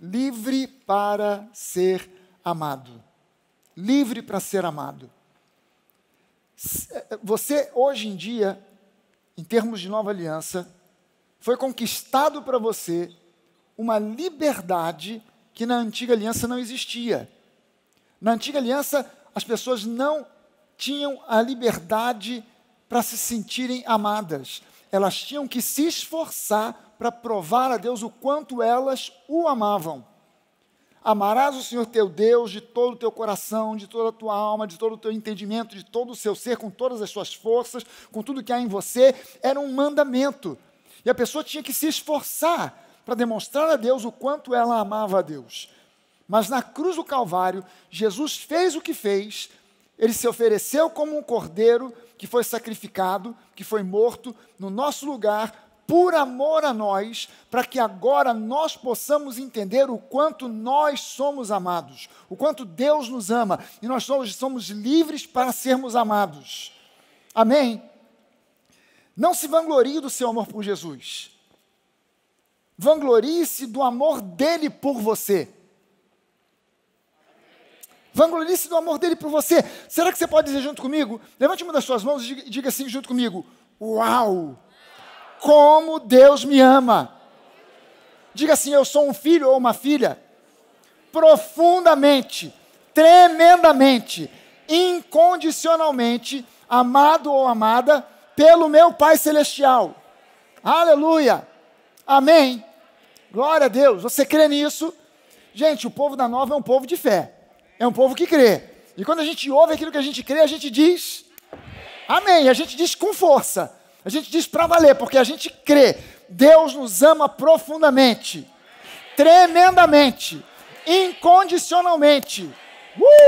livre para ser amado. Livre para ser amado. Eh, eh, você, hoje em dia, em termos de nova aliança, foi conquistado para você uma liberdade que na antiga aliança não existia. Na antiga aliança, as pessoas não tinham a liberdade para se sentirem amadas. Elas tinham que se esforçar para provar a Deus o quanto elas o amavam. Amarás o Senhor teu Deus de todo o teu coração, de toda a tua alma, de todo o teu entendimento, de todo o seu ser, com todas as suas forças, com tudo que há em você, era um mandamento. E a pessoa tinha que se esforçar para demonstrar a Deus o quanto ela amava a Deus. Mas na cruz do Calvário, Jesus fez o que fez, ele se ofereceu como um cordeiro que foi sacrificado, que foi morto no nosso lugar por amor a nós, para que agora nós possamos entender o quanto nós somos amados, o quanto Deus nos ama, e nós somos, somos livres para sermos amados. Amém? Não se vanglorie do seu amor por Jesus. Vanglorie-se do amor dele por você. Vanglorie-se do amor dele por você. Será que você pode dizer junto comigo? Levante uma das suas mãos e diga assim junto comigo: Uau! como Deus me ama. Diga assim: Eu sou um filho ou uma filha profundamente, tremendamente, incondicionalmente amado ou amada pelo meu Pai Celestial. Aleluia! Amém! Glória a Deus! Você crê nisso? Gente, o povo da nova é um povo de fé, é um povo que crê. E quando a gente ouve aquilo que a gente crê, a gente diz amém, a gente diz com força. A gente diz para valer, porque a gente crê. Deus nos ama profundamente, tremendamente, incondicionalmente.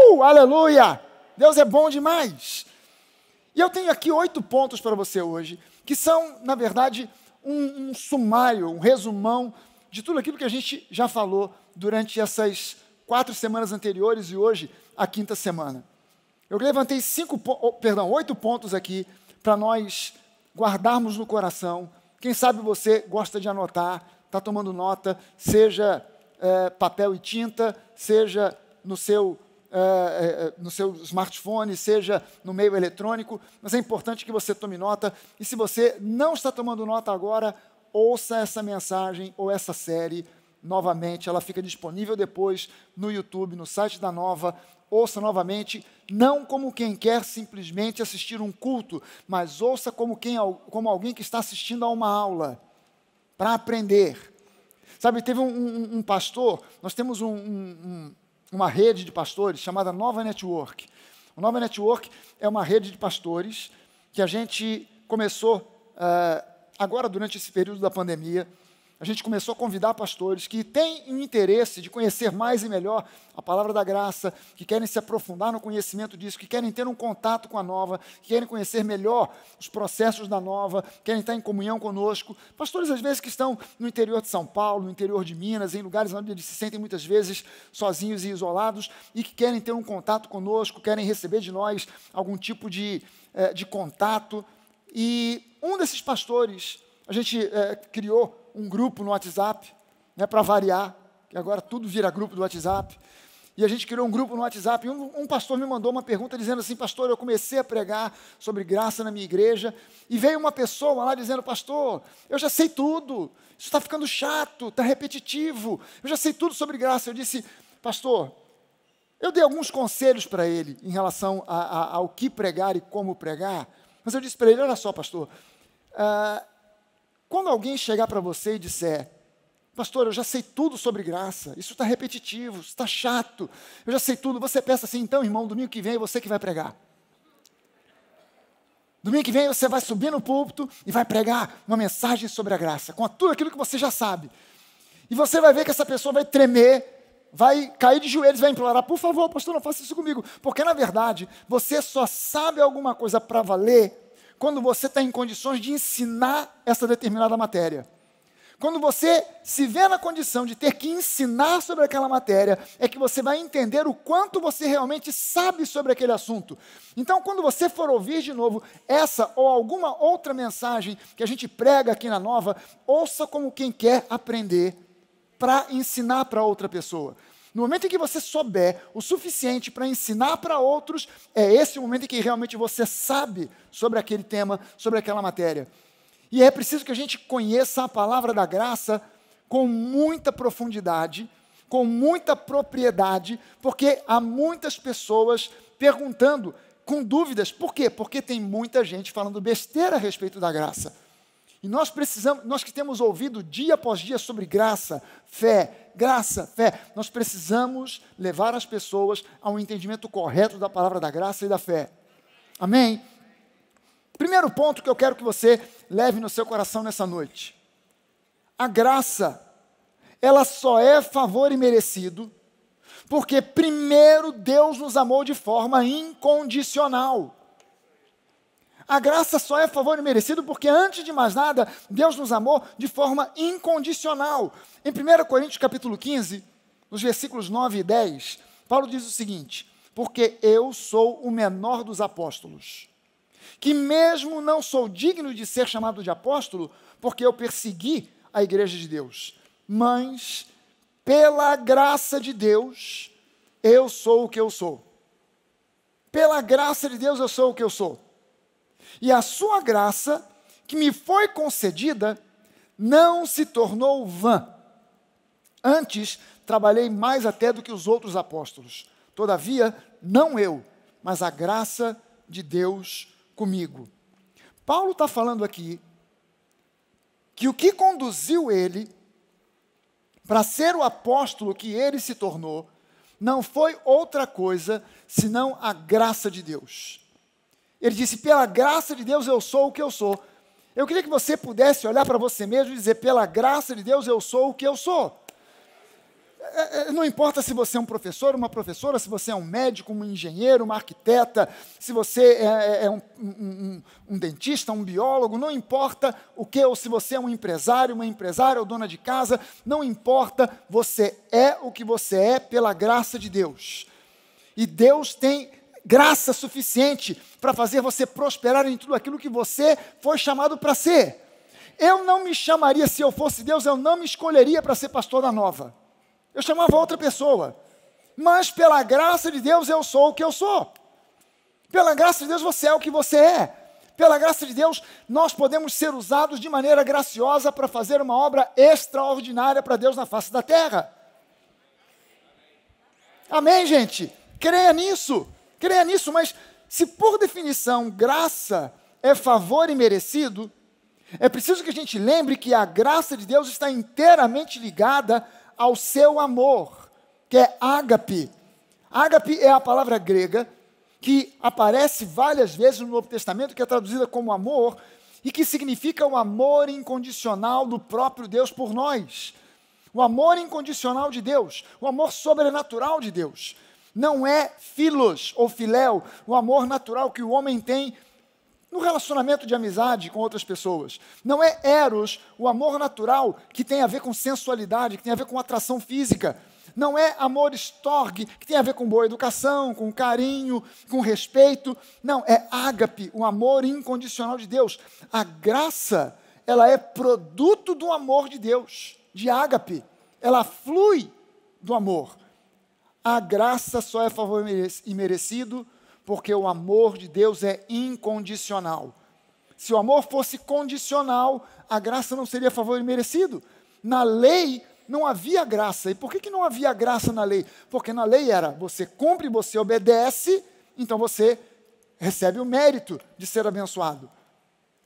Uh, aleluia! Deus é bom demais. E eu tenho aqui oito pontos para você hoje, que são, na verdade, um, um sumário, um resumão de tudo aquilo que a gente já falou durante essas quatro semanas anteriores e hoje a quinta semana. Eu levantei cinco, oh, perdão, oito pontos aqui para nós guardarmos no coração. Quem sabe você gosta de anotar, está tomando nota, seja é, papel e tinta, seja no seu, é, é, é, no seu smartphone, seja no meio eletrônico, mas é importante que você tome nota. E se você não está tomando nota agora, ouça essa mensagem ou essa série novamente. Ela fica disponível depois no YouTube, no site da Nova Ouça novamente, não como quem quer simplesmente assistir um culto, mas ouça como, quem, como alguém que está assistindo a uma aula, para aprender. Sabe, teve um, um, um pastor, nós temos um, uma rede de pastores chamada Nova Network. O Nova Network é uma rede de pastores que a gente começou uh, agora durante esse período da pandemia a gente começou a convidar pastores que têm um interesse de conhecer mais e melhor a palavra da graça, que querem se aprofundar no conhecimento disso, que querem ter um contato com a nova, que querem conhecer melhor os processos da nova, querem estar em comunhão conosco. Pastores, às vezes, que estão no interior de São Paulo, no interior de Minas, em lugares onde eles se sentem muitas vezes sozinhos e isolados e que querem ter um contato conosco, querem receber de nós algum tipo de, eh, de contato. E um desses pastores a gente é, criou um grupo no WhatsApp, né, para variar, que agora tudo vira grupo do WhatsApp. E a gente criou um grupo no WhatsApp. E um, um pastor me mandou uma pergunta dizendo assim: Pastor, eu comecei a pregar sobre graça na minha igreja. E veio uma pessoa lá dizendo: Pastor, eu já sei tudo. Isso está ficando chato, está repetitivo. Eu já sei tudo sobre graça. Eu disse: Pastor, eu dei alguns conselhos para ele em relação a, a, ao que pregar e como pregar, mas eu disse para ele: olha só, pastor, uh, quando alguém chegar para você e disser, pastor, eu já sei tudo sobre graça, isso está repetitivo, está chato, eu já sei tudo, você pensa assim, então, irmão, domingo que vem é você que vai pregar. Domingo que vem você vai subir no púlpito e vai pregar uma mensagem sobre a graça, com tudo aquilo que você já sabe. E você vai ver que essa pessoa vai tremer, vai cair de joelhos, vai implorar: por favor, pastor, não faça isso comigo. Porque, na verdade, você só sabe alguma coisa para valer quando você está em condições de ensinar essa determinada matéria. Quando você se vê na condição de ter que ensinar sobre aquela matéria, é que você vai entender o quanto você realmente sabe sobre aquele assunto. Então, quando você for ouvir de novo essa ou alguma outra mensagem que a gente prega aqui na Nova, ouça como quem quer aprender para ensinar para outra pessoa. No momento em que você souber o suficiente para ensinar para outros, é esse o momento em que realmente você sabe sobre aquele tema, sobre aquela matéria. E é preciso que a gente conheça a palavra da graça com muita profundidade, com muita propriedade, porque há muitas pessoas perguntando com dúvidas. Por quê? Porque tem muita gente falando besteira a respeito da graça. E nós precisamos, nós que temos ouvido dia após dia sobre graça, fé, graça, fé. Nós precisamos levar as pessoas a um entendimento correto da palavra da graça e da fé. Amém? Primeiro ponto que eu quero que você leve no seu coração nessa noite. A graça, ela só é favor e merecido, porque primeiro Deus nos amou de forma incondicional. A graça só é favor imerecido porque, antes de mais nada, Deus nos amou de forma incondicional. Em 1 Coríntios capítulo 15, nos versículos 9 e 10, Paulo diz o seguinte, porque eu sou o menor dos apóstolos, que mesmo não sou digno de ser chamado de apóstolo, porque eu persegui a igreja de Deus, mas pela graça de Deus, eu sou o que eu sou. Pela graça de Deus, eu sou o que eu sou. E a sua graça, que me foi concedida, não se tornou vã. Antes, trabalhei mais até do que os outros apóstolos. Todavia, não eu, mas a graça de Deus comigo. Paulo está falando aqui que o que conduziu ele para ser o apóstolo que ele se tornou não foi outra coisa senão a graça de Deus. Ele disse: pela graça de Deus eu sou o que eu sou. Eu queria que você pudesse olhar para você mesmo e dizer: pela graça de Deus eu sou o que eu sou. É, é, não importa se você é um professor, uma professora, se você é um médico, um engenheiro, uma arquiteta, se você é, é, é um, um, um, dentista, um biólogo, não importa o que, ou se você é um empresário, uma empresária ou dona de casa, não importa, você é o que você é pela graça de Deus. E Deus tem graça suficiente para fazer você prosperar em tudo aquilo que você foi chamado para ser. Eu não me chamaria, se eu fosse Deus, eu não me escolheria para ser pastor da nova. Eu chamava outra pessoa. Mas pela graça de Deus eu sou o que eu sou. Pela graça de Deus você é o que você é. Pela graça de Deus nós podemos ser usados de maneira graciosa para fazer uma obra extraordinária para Deus na face da terra. Amém, gente? Creia nisso creia nisso, mas se por definição graça é favor imerecido, é preciso que a gente lembre que a graça de Deus está inteiramente ligada ao seu amor, que é ágape. Ágape é a palavra grega que aparece várias vezes no Novo Testamento, que é traduzida como amor, e que significa o amor incondicional do próprio Deus por nós. O amor incondicional de Deus, o amor sobrenatural de Deus não é filos ou filéu, o amor natural que o homem tem no relacionamento de amizade com outras pessoas. Não é eros, o amor natural que tem a ver com sensualidade, que tem a ver com atração física. Não é amor estorgue, que tem a ver com boa educação, com carinho, com respeito. Não, é ágape, o amor incondicional de Deus. A graça, ela é produto do amor de Deus, de ágape. Ela flui do amor. A graça só é favor imerecido porque o amor de Deus é incondicional. Se o amor fosse condicional, a graça não seria favor imerecido. Na lei não havia graça. E por que, que não havia graça na lei? Porque na lei era você cumpre, você obedece, então você recebe o mérito de ser abençoado.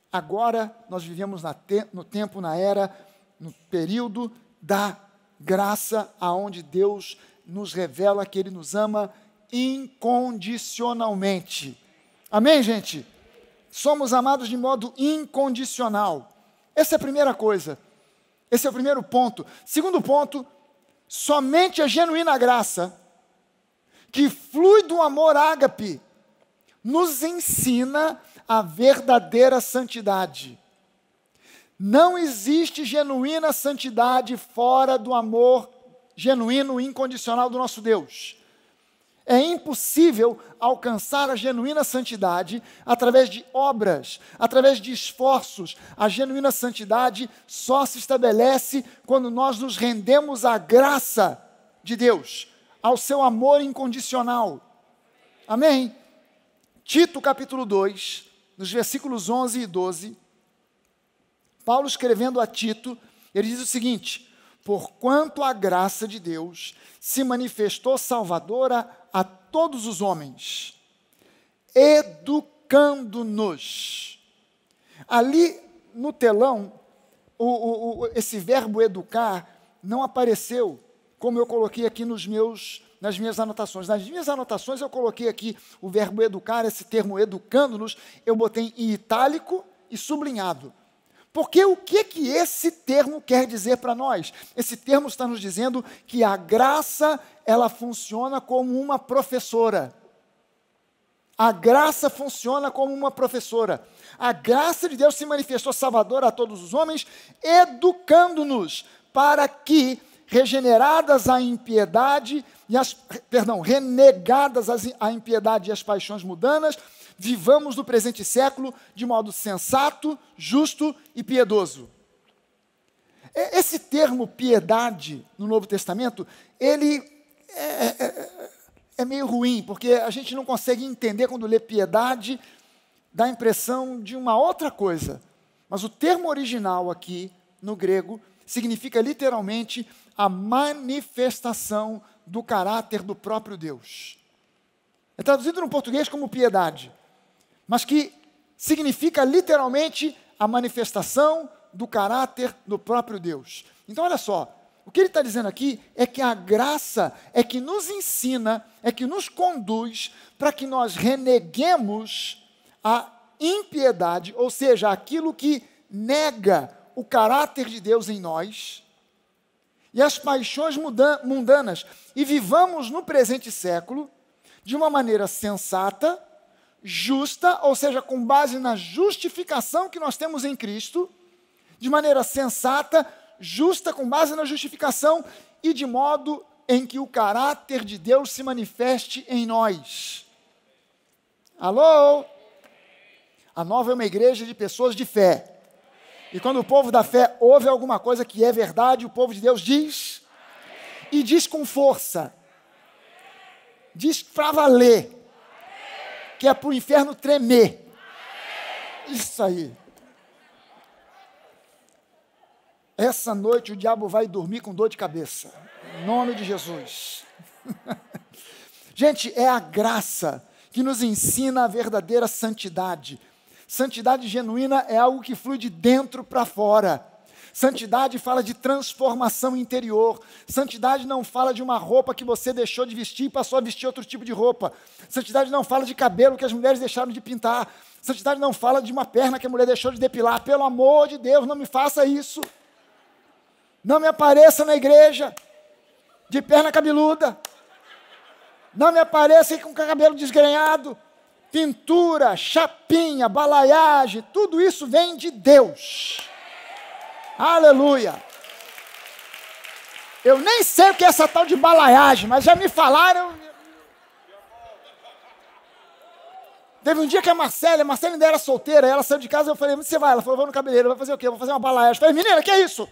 Agora nós vivemos te no tempo, na era, no período da graça, aonde Deus nos revela que Ele nos ama incondicionalmente. Amém, gente? Somos amados de modo incondicional. Essa é a primeira coisa. Esse é o primeiro ponto. Segundo ponto, somente a genuína graça que flui do amor ágape nos ensina a verdadeira santidade. Não existe genuína santidade fora do amor genuíno e incondicional do nosso Deus. É impossível alcançar a genuína santidade através de obras, através de esforços. A genuína santidade só se estabelece quando nós nos rendemos à graça de Deus, ao seu amor incondicional. Amém? Tito capítulo 2, nos versículos 11 e 12, Paulo escrevendo a Tito, ele diz o seguinte: porquanto a graça de Deus se manifestou salvadora a todos os homens, educando-nos. Ali no telão, o, o, o, esse verbo educar não apareceu, como eu coloquei aqui nos meus, nas minhas anotações. Nas minhas anotações eu coloquei aqui o verbo educar, esse termo educando-nos, eu botei em itálico e sublinhado porque o que que esse termo quer dizer para nós? Esse termo está nos dizendo que a graça, ela funciona como uma professora. A graça funciona como uma professora. A graça de Deus se manifestou salvadora a todos os homens, educando-nos para que regeneradas à impiedade e as, perdão, renegadas à impiedade e às paixões mudanas, vivamos no presente século de modo sensato, justo e piedoso. Esse termo piedade no Novo Testamento, ele é, é, é, é meio ruim, porque a gente não consegue entender quando lê piedade, dá a impressão de uma outra coisa. Mas o termo original aqui, no grego, significa literalmente a manifestação do caráter do próprio Deus. É traduzido no português como piedade, mas que significa literalmente a manifestação do caráter do próprio Deus. Então, olha só, o que ele está dizendo aqui é que a graça é que nos ensina, é que nos conduz para que nós reneguemos a impiedade, ou seja, aquilo que nega o caráter de Deus em nós e as paixões mundanas e vivamos no presente século de uma maneira sensata, justa, ou seja, com base na justificação que nós temos em Cristo, de maneira sensata, justa, com base na justificação e de modo em que o caráter de Deus se manifeste em nós. Alô? A nova é uma igreja de pessoas de fé e quando o povo da fé ouve alguma coisa que é verdade, o povo de Deus diz. E diz com força. Diz para valer. Que é para o inferno tremer. Isso aí. Essa noite o diabo vai dormir com dor de cabeça. Em nome de Jesus. Gente, é a graça que nos ensina a verdadeira santidade Santidade genuína é algo que flui de dentro para fora. Santidade fala de transformação interior. Santidade não fala de uma roupa que você deixou de vestir e passou a vestir outro tipo de roupa. Santidade não fala de cabelo que as mulheres deixaram de pintar. Santidade não fala de uma perna que a mulher deixou de depilar. Pelo amor de Deus, não me faça isso. Não me apareça na igreja de perna cabeluda. Não me apareça com cabelo desgrenhado pintura, chapinha, balaiagem, tudo isso vem de Deus. Aleluia. Eu nem sei o que é essa tal de balaiagem, mas já me falaram. Teve um dia que a Marcela, a Marcela ainda era solteira, ela saiu de casa e eu falei, onde você vai? Ela falou, vou no cabeleireiro, vai fazer o quê? vou fazer uma balaiagem. Eu falei, menina, que é isso?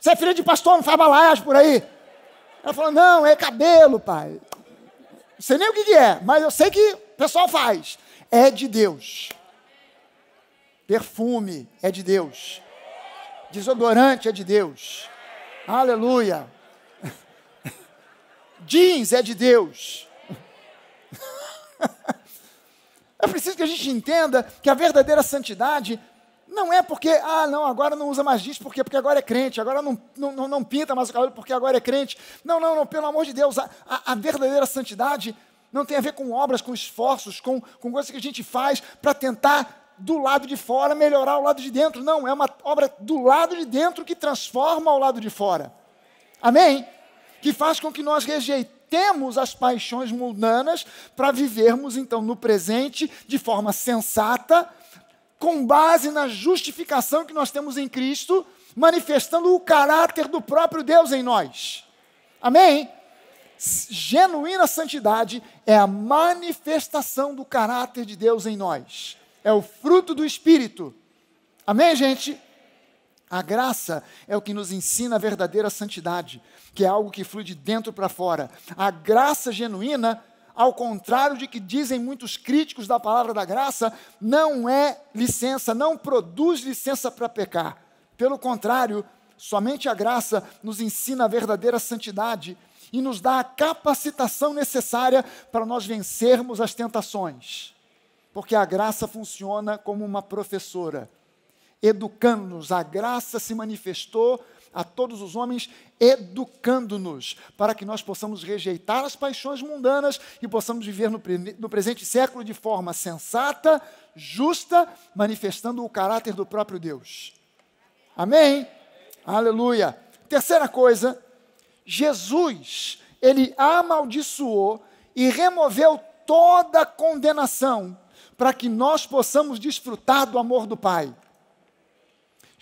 Você é filha de pastor, não faz balaiagem por aí? Ela falou, não, é cabelo, pai sei nem o que, que é, mas eu sei que o pessoal faz. É de Deus. Perfume é de Deus. Desodorante é de Deus. Aleluia. Jeans é de Deus. É preciso que a gente entenda que a verdadeira santidade não é porque, ah, não, agora não usa mais disso por quê? Porque agora é crente, agora não, não, não pinta mais o cabelo porque agora é crente. Não, não, não, pelo amor de Deus, a, a, a verdadeira santidade não tem a ver com obras, com esforços, com, com coisas que a gente faz para tentar do lado de fora melhorar o lado de dentro. Não, é uma obra do lado de dentro que transforma o lado de fora. Amém? Que faz com que nós rejeitemos as paixões mundanas para vivermos então no presente de forma sensata com base na justificação que nós temos em Cristo, manifestando o caráter do próprio Deus em nós. Amém? Genuína santidade é a manifestação do caráter de Deus em nós. É o fruto do Espírito. Amém, gente? A graça é o que nos ensina a verdadeira santidade, que é algo que flui de dentro para fora. A graça genuína ao contrário de que dizem muitos críticos da palavra da graça, não é licença, não produz licença para pecar. Pelo contrário, somente a graça nos ensina a verdadeira santidade e nos dá a capacitação necessária para nós vencermos as tentações. Porque a graça funciona como uma professora, educando-nos. A graça se manifestou a todos os homens, educando-nos, para que nós possamos rejeitar as paixões mundanas e possamos viver no, pre no presente século de forma sensata, justa, manifestando o caráter do próprio Deus. Amém? Aleluia. Terceira coisa, Jesus, ele amaldiçoou e removeu toda condenação para que nós possamos desfrutar do amor do Pai.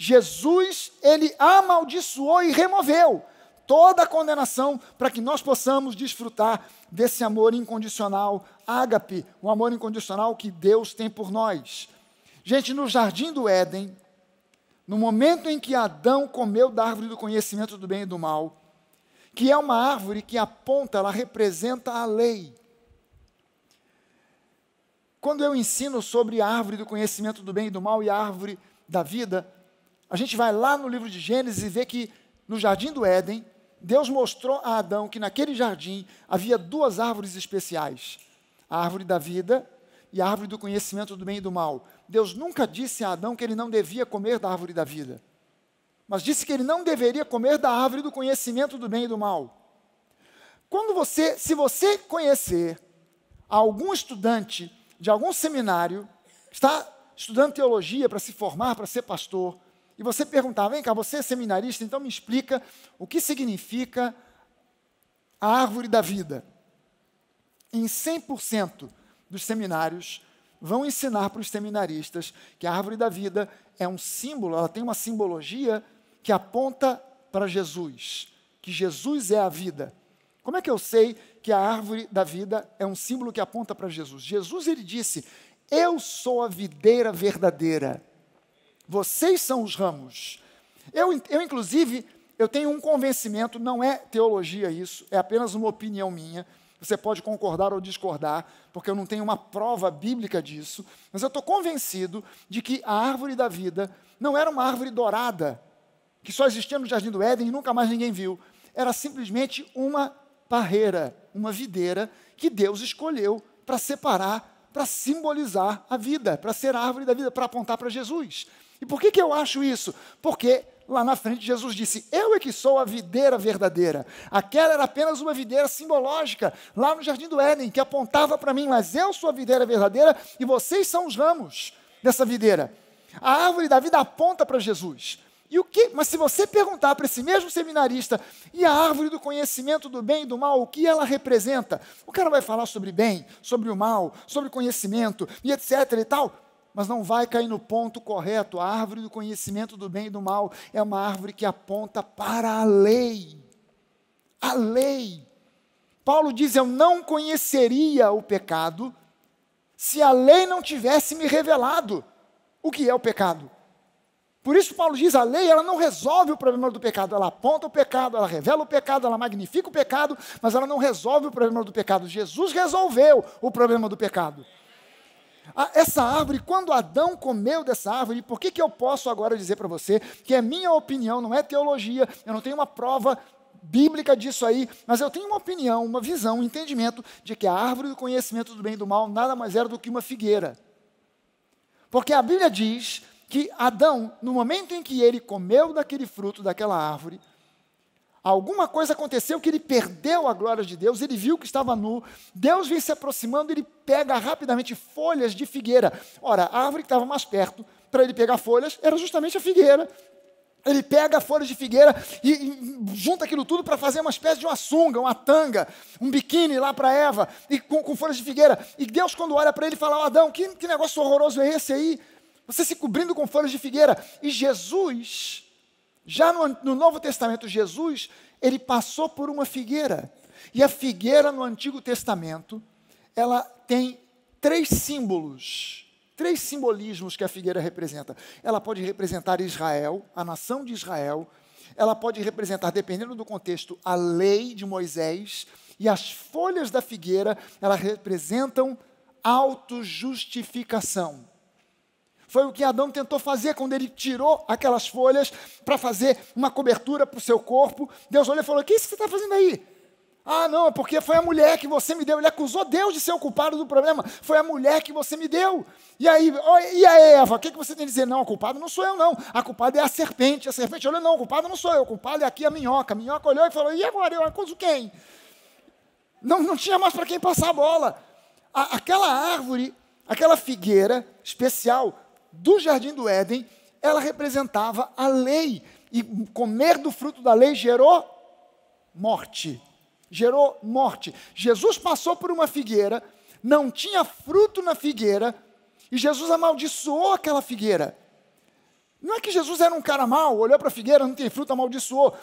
Jesus, ele amaldiçoou e removeu toda a condenação para que nós possamos desfrutar desse amor incondicional, ágape, o um amor incondicional que Deus tem por nós. Gente, no jardim do Éden, no momento em que Adão comeu da árvore do conhecimento do bem e do mal, que é uma árvore que aponta, ela representa a lei. Quando eu ensino sobre a árvore do conhecimento do bem e do mal e a árvore da vida, a gente vai lá no livro de Gênesis e vê que no jardim do Éden, Deus mostrou a Adão que naquele jardim havia duas árvores especiais: a árvore da vida e a árvore do conhecimento do bem e do mal. Deus nunca disse a Adão que ele não devia comer da árvore da vida, mas disse que ele não deveria comer da árvore do conhecimento do bem e do mal. Quando você, se você conhecer algum estudante de algum seminário, está estudando teologia para se formar, para ser pastor, e você perguntar: vem cá, você é seminarista, então me explica o que significa a árvore da vida. Em 100% dos seminários, vão ensinar para os seminaristas que a árvore da vida é um símbolo, ela tem uma simbologia que aponta para Jesus, que Jesus é a vida. Como é que eu sei que a árvore da vida é um símbolo que aponta para Jesus? Jesus ele disse: "Eu sou a videira verdadeira". Vocês são os ramos. Eu, eu inclusive, eu tenho um convencimento, não é teologia isso, é apenas uma opinião minha. Você pode concordar ou discordar, porque eu não tenho uma prova bíblica disso, mas eu estou convencido de que a árvore da vida não era uma árvore dourada, que só existia no Jardim do Éden e nunca mais ninguém viu. Era simplesmente uma parreira, uma videira que Deus escolheu para separar, para simbolizar a vida, para ser a árvore da vida, para apontar para Jesus. E por que, que eu acho isso? Porque lá na frente Jesus disse: Eu é que sou a videira verdadeira. Aquela era apenas uma videira simbológica, lá no jardim do Éden, que apontava para mim, mas eu sou a videira verdadeira e vocês são os ramos dessa videira. A árvore da vida aponta para Jesus. E o que? Mas se você perguntar para esse mesmo seminarista, e a árvore do conhecimento do bem e do mal, o que ela representa? O cara vai falar sobre bem, sobre o mal, sobre conhecimento e etc e tal mas não vai cair no ponto correto. A árvore do conhecimento do bem e do mal é uma árvore que aponta para a lei. A lei. Paulo diz: Eu não conheceria o pecado se a lei não tivesse me revelado o que é o pecado. Por isso Paulo diz, a lei ela não resolve o problema do pecado, ela aponta o pecado, ela revela o pecado, ela magnifica o pecado, mas ela não resolve o problema do pecado. Jesus resolveu o problema do pecado. Ah, essa árvore, quando Adão comeu dessa árvore, por que, que eu posso agora dizer para você que é minha opinião, não é teologia, eu não tenho uma prova bíblica disso aí, mas eu tenho uma opinião, uma visão, um entendimento de que a árvore do conhecimento do bem e do mal nada mais era do que uma figueira. Porque a Bíblia diz que Adão, no momento em que ele comeu daquele fruto, daquela árvore, Alguma coisa aconteceu que ele perdeu a glória de Deus, ele viu que estava nu. Deus vem se aproximando, ele pega rapidamente folhas de figueira. Ora, a árvore que estava mais perto para ele pegar folhas era justamente a figueira. Ele pega folhas de figueira e, e junta aquilo tudo para fazer uma espécie de uma sunga, uma tanga, um biquíni lá para Eva, e com, com, folhas de figueira. E Deus, quando olha para ele, fala: oh, Adão, que, que negócio horroroso é esse aí? Você se cobrindo com folhas de figueira. E Jesus já no, no Novo Testamento, Jesus, ele passou por uma figueira. E a figueira no Antigo Testamento, ela tem três símbolos, três simbolismos que a figueira representa. Ela pode representar Israel, a nação de Israel, ela pode representar, dependendo do contexto, a lei de Moisés, e as folhas da figueira, elas representam autojustificação. Foi o que Adão tentou fazer quando ele tirou aquelas folhas para fazer uma cobertura para o seu corpo. Deus olhou e falou: O que, é isso que você está fazendo aí? Ah, não, é porque foi a mulher que você me deu. Ele acusou Deus de ser o culpado do problema. Foi a mulher que você me deu. E aí, oh, e a Eva? O que, que você tem a dizer? Não, a culpada não sou eu, não. A culpada é a serpente. A serpente olhou, não, a culpada não sou eu. A culpada é aqui a minhoca. A minhoca olhou e falou, e agora? Eu acuso quem? Não, não tinha mais para quem passar a bola. A, aquela árvore, aquela figueira especial, do jardim do Éden, ela representava a lei. E comer do fruto da lei gerou morte. Gerou morte. Jesus passou por uma figueira, não tinha fruto na figueira, e Jesus amaldiçoou aquela figueira. Não é que Jesus era um cara mau, olhou para a figueira, não tem fruto, amaldiçoou.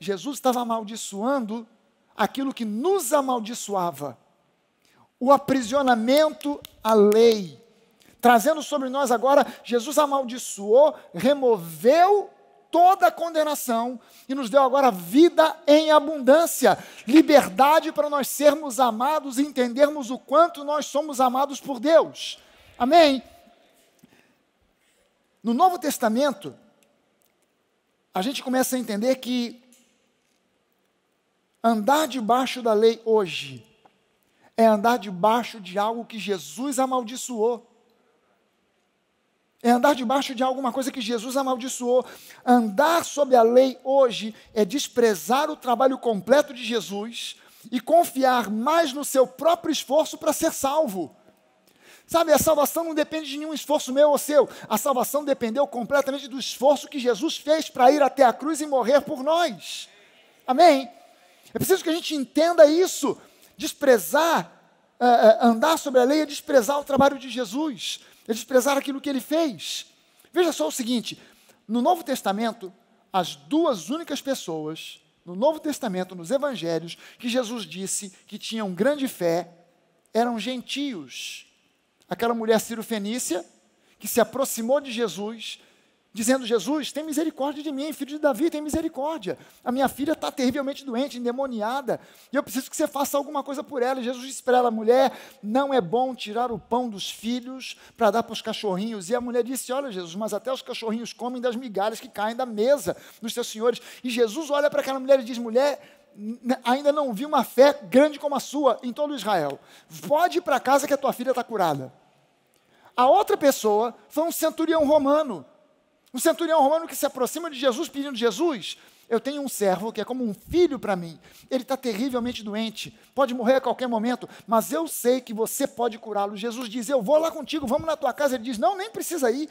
Jesus estava amaldiçoando aquilo que nos amaldiçoava. O aprisionamento à lei trazendo sobre nós agora, Jesus amaldiçoou, removeu toda a condenação e nos deu agora vida em abundância, liberdade para nós sermos amados e entendermos o quanto nós somos amados por Deus. Amém? No Novo Testamento, a gente começa a entender que andar debaixo da lei hoje é andar debaixo de algo que Jesus amaldiçoou é andar debaixo de alguma coisa que Jesus amaldiçoou. Andar sob a lei hoje é desprezar o trabalho completo de Jesus e confiar mais no seu próprio esforço para ser salvo. Sabe, a salvação não depende de nenhum esforço meu ou seu. A salvação dependeu completamente do esforço que Jesus fez para ir até a cruz e morrer por nós. Amém? É preciso que a gente entenda isso. Desprezar, uh, andar sobre a lei é desprezar o trabalho de Jesus. Eles desprezar aquilo que ele fez. Veja só o seguinte: no Novo Testamento, as duas únicas pessoas, no Novo Testamento, nos Evangelhos, que Jesus disse que tinham grande fé, eram gentios. Aquela mulher cirofenícia, que se aproximou de Jesus dizendo: Jesus, tem misericórdia de mim, filho de Davi, tem misericórdia. A minha filha está terrivelmente doente, endemoniada, e eu preciso que você faça alguma coisa por ela. E Jesus disse para ela: mulher, não é bom tirar o pão dos filhos para dar para os cachorrinhos. E a mulher disse: Olha, Jesus, mas até os cachorrinhos comem das migalhas que caem da mesa dos seus senhores. E Jesus olha para aquela mulher e diz: mulher, ainda não vi uma fé grande como a sua em todo Israel. Pode ir para casa que a tua filha está curada. A outra pessoa foi um centurião romano um centurião romano que se aproxima de Jesus pedindo: Jesus, eu tenho um servo que é como um filho para mim. Ele está terrivelmente doente, pode morrer a qualquer momento, mas eu sei que você pode curá-lo. Jesus diz: Eu vou lá contigo, vamos na tua casa. Ele diz: Não, nem precisa ir,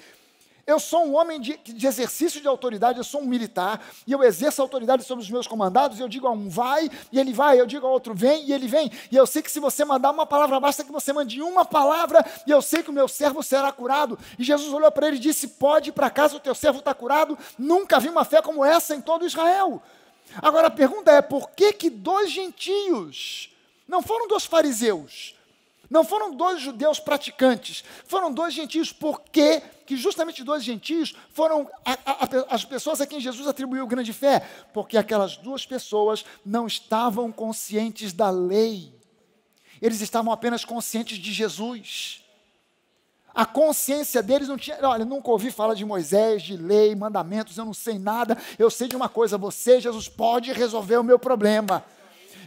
eu sou um homem de, de exercício de autoridade, eu sou um militar, e eu exerço autoridade sobre os meus comandados, eu digo a um vai, e ele vai, eu digo a outro vem, e ele vem. E eu sei que se você mandar uma palavra, basta que você mande uma palavra, e eu sei que o meu servo será curado. E Jesus olhou para ele e disse: Pode ir para casa, o teu servo está curado. Nunca vi uma fé como essa em todo Israel. Agora a pergunta é: por que, que dois gentios, não foram dois fariseus, não foram dois judeus praticantes, foram dois gentios. Por quê? Que justamente dois gentios foram a, a, a, as pessoas a quem Jesus atribuiu grande fé, porque aquelas duas pessoas não estavam conscientes da lei. Eles estavam apenas conscientes de Jesus. A consciência deles não tinha. Olha, nunca ouvi falar de Moisés, de lei, mandamentos, eu não sei nada. Eu sei de uma coisa: você, Jesus, pode resolver o meu problema.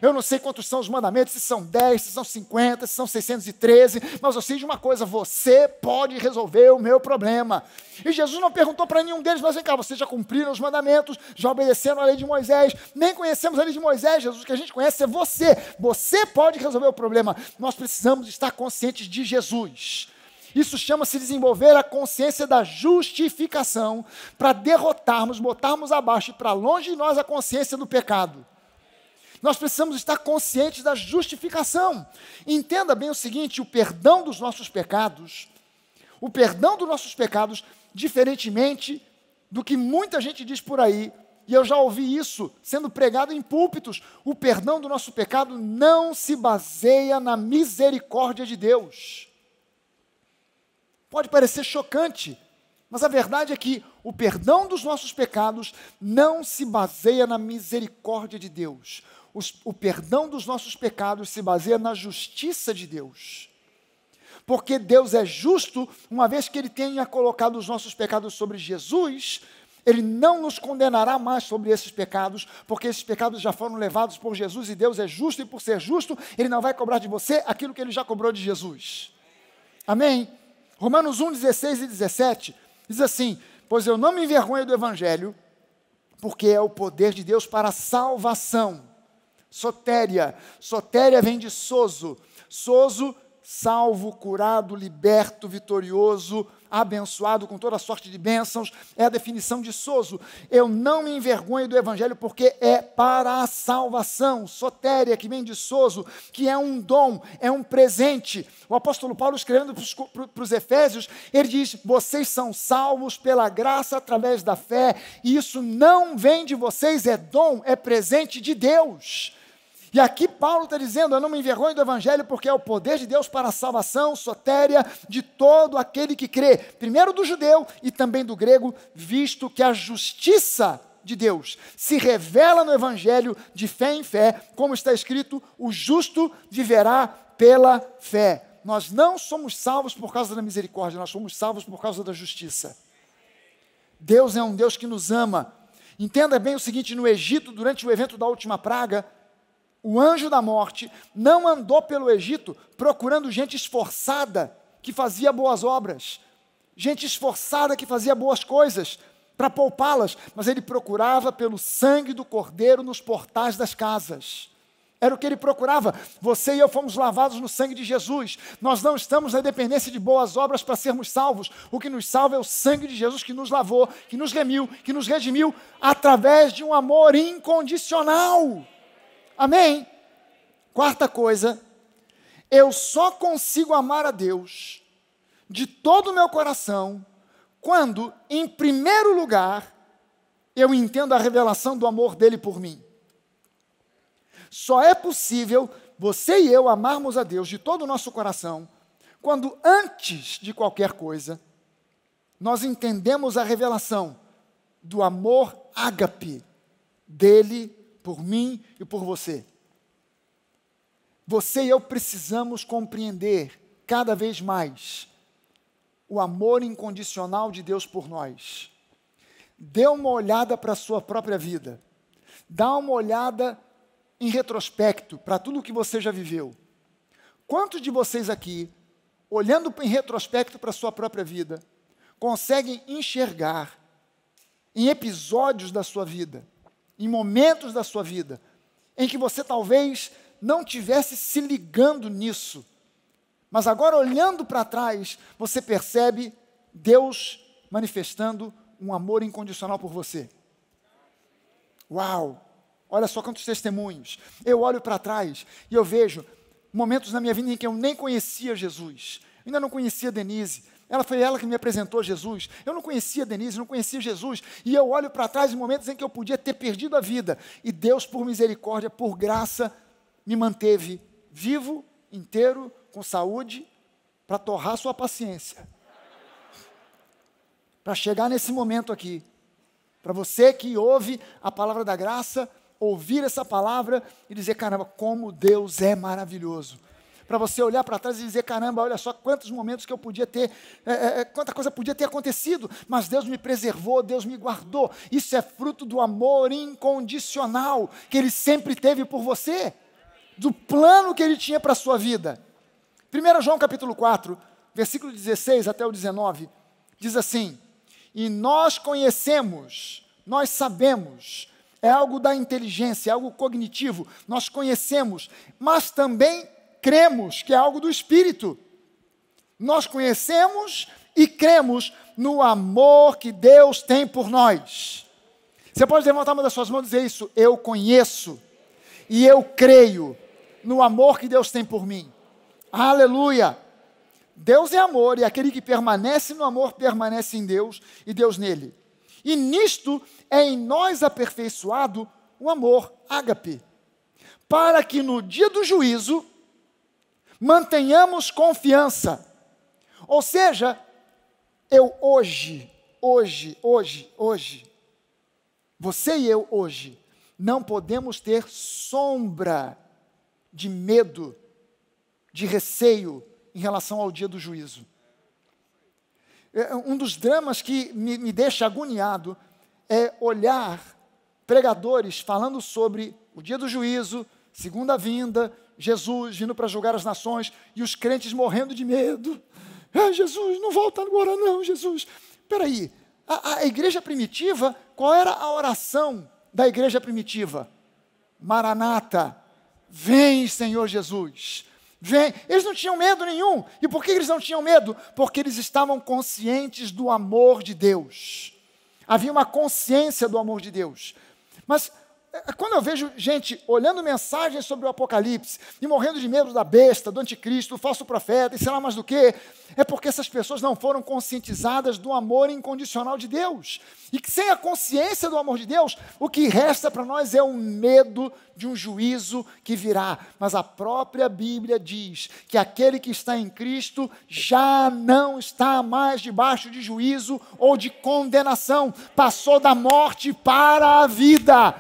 Eu não sei quantos são os mandamentos, se são 10, se são 50, se são 613, mas eu sei de uma coisa: você pode resolver o meu problema. E Jesus não perguntou para nenhum deles, mas vem cá, vocês já cumpriram os mandamentos, já obedeceram a lei de Moisés, nem conhecemos a lei de Moisés, Jesus, o que a gente conhece é você. Você pode resolver o problema. Nós precisamos estar conscientes de Jesus. Isso chama-se desenvolver a consciência da justificação para derrotarmos, botarmos abaixo e para longe de nós a consciência do pecado. Nós precisamos estar conscientes da justificação. Entenda bem o seguinte: o perdão dos nossos pecados, o perdão dos nossos pecados, diferentemente do que muita gente diz por aí, e eu já ouvi isso sendo pregado em púlpitos, o perdão do nosso pecado não se baseia na misericórdia de Deus. Pode parecer chocante, mas a verdade é que o perdão dos nossos pecados não se baseia na misericórdia de Deus os, o perdão dos nossos pecados se baseia na justiça de Deus. Porque Deus é justo, uma vez que Ele tenha colocado os nossos pecados sobre Jesus, Ele não nos condenará mais sobre esses pecados, porque esses pecados já foram levados por Jesus e Deus é justo, e por ser justo, Ele não vai cobrar de você aquilo que Ele já cobrou de Jesus. Amém? Romanos 1, 16 e 17 diz assim: Pois eu não me envergonho do Evangelho, porque é o poder de Deus para a salvação sotéria. Sotéria vem de soso. Soso, salvo, curado, liberto, vitorioso, abençoado com toda sorte de bênçãos, é a definição de soso. Eu não me envergonho do evangelho porque é para a salvação, sotéria, que vem de soso, que é um dom, é um presente. O apóstolo Paulo, escrevendo para os Efésios, ele diz: Vocês são salvos pela graça através da fé, e isso não vem de vocês, é dom, é presente de Deus. E aqui Paulo está dizendo: Eu não me envergonho do Evangelho, porque é o poder de Deus para a salvação sotéria de todo aquele que crê, primeiro do judeu e também do grego, visto que a justiça de Deus se revela no Evangelho de fé em fé, como está escrito: o justo viverá pela fé. Nós não somos salvos por causa da misericórdia, nós somos salvos por causa da justiça. Deus é um Deus que nos ama. Entenda bem o seguinte: no Egito, durante o evento da última praga, o anjo da morte, não andou pelo Egito procurando gente esforçada que fazia boas obras, gente esforçada que fazia boas coisas para poupá-las, mas ele procurava pelo sangue do cordeiro nos portais das casas. Era o que ele procurava. Você e eu fomos lavados no sangue de Jesus. Nós não estamos na dependência de boas obras para sermos salvos. O que nos salva é o sangue de Jesus que nos lavou, que nos remiu, que nos redimiu através de um amor incondicional. Amém? Quarta coisa, eu só consigo amar a Deus de todo o meu coração quando, em primeiro lugar, eu entendo a revelação do amor dele por mim. Só é possível você e eu amarmos a Deus de todo o nosso coração quando, antes de qualquer coisa, nós entendemos a revelação do amor ágape dele por mim e por você. Você e eu precisamos compreender cada vez mais o amor incondicional de Deus por nós. Dê uma olhada para a sua própria vida. Dá uma olhada em retrospecto para tudo o que você já viveu. Quantos de vocês aqui, olhando em retrospecto para a sua própria vida, conseguem enxergar em episódios da sua vida em momentos da sua vida em que você talvez não tivesse se ligando nisso. Mas agora, olhando para trás, você percebe Deus manifestando um amor incondicional por você. Uau! Olha só quantos testemunhos. Eu olho para trás e eu vejo momentos na minha vida em que eu nem conhecia Jesus, ainda não conhecia Denise, ela foi ela que me apresentou Jesus. Eu não conhecia Denise, não conhecia Jesus. E eu olho para trás em momentos em que eu podia ter perdido a vida. E Deus, por misericórdia, por graça, me manteve vivo, inteiro, com saúde, para torrar sua paciência. Para chegar nesse momento aqui. Para você que ouve a palavra da graça, ouvir essa palavra e dizer: caramba, como Deus é maravilhoso para você olhar para trás e dizer: caramba, olha só quantos momentos que eu podia ter, é, é, é, quanta coisa podia ter acontecido, mas Deus me preservou, Deus me guardou. Isso é fruto do amor incondicional que Ele sempre teve por você, do plano que Ele tinha para a sua vida. 1 João capítulo 4, versículo 16 até o 19, diz assim: E nós conhecemos, nós sabemos, é algo da inteligência, é algo cognitivo, nós conhecemos, mas também cremos que é algo do Espírito. Nós conhecemos e cremos no amor que Deus tem por nós. Você pode levantar uma das suas mãos e dizer isso: Eu conheço e eu creio no amor que Deus tem por mim. Aleluia! Deus é amor e aquele que permanece no amor permanece em Deus e Deus nele. E nisto é em nós aperfeiçoado o amor ágape, para que no dia do juízo mantenhamos confiança. Ou seja, eu hoje, hoje, hoje, hoje, você e eu hoje, não podemos ter sombra de medo, de receio em relação ao dia do juízo. É, um dos dramas que me, me deixa agoniado é olhar pregadores falando sobre o dia do juízo, segunda vinda, Jesus vindo para julgar as nações e os crentes morrendo de medo. Ah, Jesus, não volta agora, não, Jesus. Espera aí, a, a igreja primitiva, qual era a oração da igreja primitiva? Maranata, vem, Senhor Jesus. Vem. Eles não tinham medo nenhum. E por que eles não tinham medo? Porque eles estavam conscientes do amor de Deus. Havia uma consciência do amor de Deus. Mas é, é, quando eu vejo gente olhando mensagens sobre o Apocalipse e morrendo de medo da besta, do anticristo, do falso profeta e sei lá mais do que, é porque essas pessoas não foram conscientizadas do amor incondicional de Deus. E que sem a consciência do amor de Deus, o que resta para nós é um medo de um juízo que virá. Mas a própria Bíblia diz que aquele que está em Cristo já não está mais debaixo de juízo ou de condenação, passou da morte para a vida.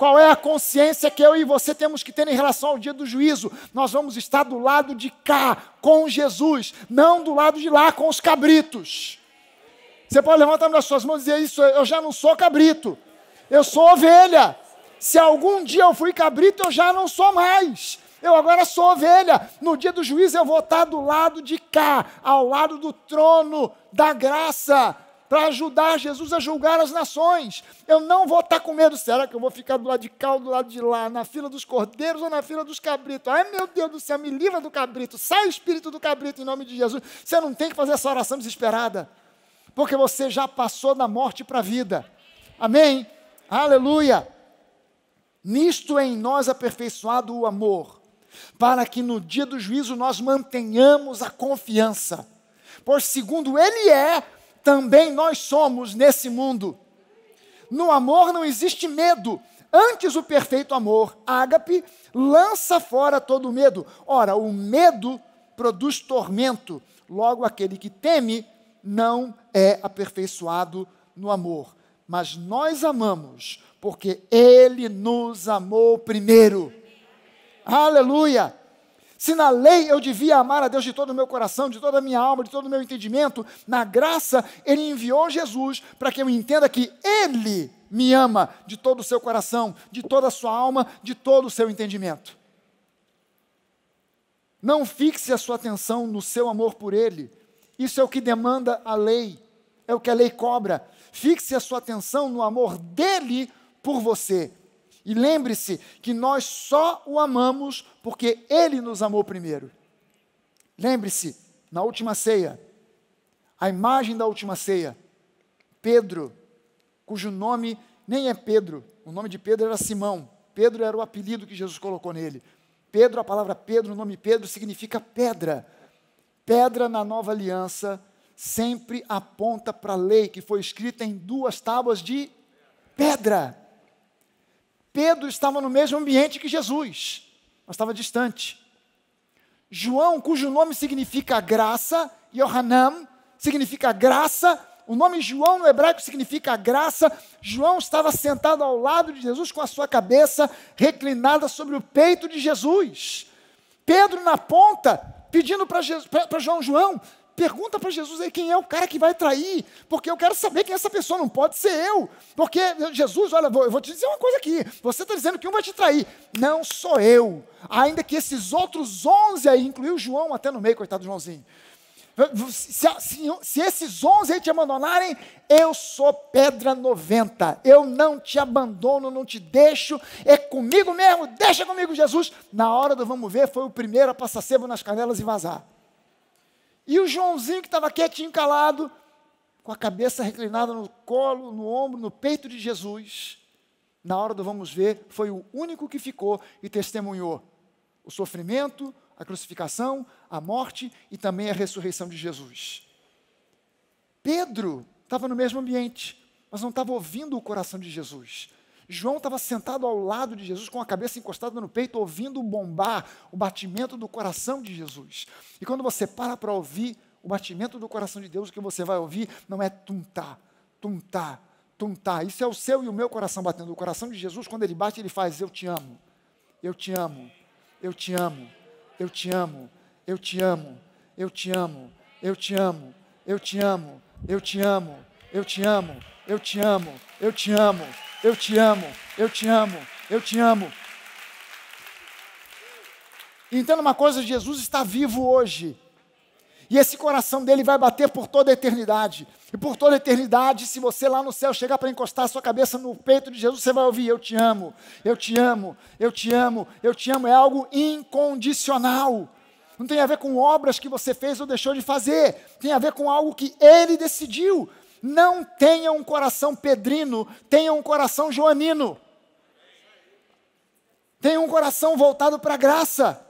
Qual é a consciência que eu e você temos que ter em relação ao dia do juízo? Nós vamos estar do lado de cá, com Jesus, não do lado de lá, com os cabritos. Você pode levantar nas suas mãos e dizer isso, eu já não sou cabrito, eu sou ovelha. Se algum dia eu fui cabrito, eu já não sou mais. Eu agora sou ovelha. No dia do juízo eu vou estar do lado de cá, ao lado do trono da graça para ajudar Jesus a julgar as nações. Eu não vou estar tá com medo. Será que eu vou ficar do lado de cá ou do lado de lá, na fila dos cordeiros ou na fila dos cabritos? Ai, meu Deus do céu, me livra do cabrito. Sai o espírito do cabrito em nome de Jesus. Você não tem que fazer essa oração desesperada, porque você já passou da morte para a vida. Amém? Aleluia! Nisto é em nós aperfeiçoado o amor, para que no dia do juízo nós mantenhamos a confiança. Pois segundo ele é, também nós somos nesse mundo. No amor não existe medo. Antes o perfeito amor, ágape, lança fora todo o medo. Ora, o medo produz tormento. Logo, aquele que teme não é aperfeiçoado no amor. Mas nós amamos, porque ele nos amou primeiro. Aleluia! Se na lei eu devia amar a Deus de todo o meu coração, de toda a minha alma, de todo o meu entendimento, na graça ele enviou Jesus para que eu entenda que ele me ama de todo o seu coração, de toda a sua alma, de todo o seu entendimento. Não fixe a sua atenção no seu amor por ele. Isso é o que demanda a lei, é o que a lei cobra. Fixe a sua atenção no amor dele por você. E lembre-se que nós só o amamos porque ele nos amou primeiro. Lembre-se, na última ceia, a imagem da última ceia, Pedro, cujo nome nem é Pedro, o nome de Pedro era Simão. Pedro era o apelido que Jesus colocou nele. Pedro, a palavra Pedro, o nome Pedro significa pedra. Pedra na nova aliança sempre aponta para a lei que foi escrita em duas tábuas de pedra. Pedro estava no mesmo ambiente que Jesus, mas estava distante. João, cujo nome significa graça, Yohanan significa graça, o nome João no hebraico significa graça. João estava sentado ao lado de Jesus com a sua cabeça reclinada sobre o peito de Jesus. Pedro na ponta, pedindo para João, João, Pergunta para Jesus aí quem é o cara que vai trair, porque eu quero saber quem é essa pessoa, não pode ser eu. Porque Jesus, olha, eu vou te dizer uma coisa aqui: você está dizendo que um vai te trair. Não sou eu. Ainda que esses outros onze aí, incluiu João até no meio, coitado do Joãozinho. Se, se, se, esses 11 aí te abandonarem, eu sou pedra 90. Eu não te abandono, não te deixo. É comigo mesmo, deixa comigo, Jesus. Na hora do vamos ver, foi o primeiro a passar sebo nas canelas e vazar. E o Joãozinho, que estava quietinho, calado, com a cabeça reclinada no colo, no ombro, no peito de Jesus, na hora do vamos ver, foi o único que ficou e testemunhou o sofrimento, a crucificação, a morte e também a ressurreição de Jesus. Pedro estava no mesmo ambiente, mas não estava ouvindo o coração de Jesus. João estava sentado ao lado de Jesus, com a cabeça encostada no peito, ouvindo bombar o batimento do coração de Jesus. E quando você para para ouvir o batimento do coração de Deus, o que você vai ouvir não é tuntá, tuntá, tuntá. Isso é o seu e o meu coração batendo. O coração de Jesus, quando ele bate, ele faz: Eu te amo, eu te amo, eu te amo, eu te amo, eu te amo, eu te amo, eu te amo, eu te amo, eu te amo, eu te amo, eu te amo, eu te amo. Eu te amo, eu te amo, eu te amo. Entenda uma coisa: Jesus está vivo hoje. E esse coração dele vai bater por toda a eternidade. E por toda a eternidade, se você lá no céu chegar para encostar a sua cabeça no peito de Jesus, você vai ouvir: Eu te amo, eu te amo, eu te amo, eu te amo. É algo incondicional. Não tem a ver com obras que você fez ou deixou de fazer. Tem a ver com algo que ele decidiu. Não tenha um coração pedrino, tenha um coração joanino. Tenha um coração voltado para a graça.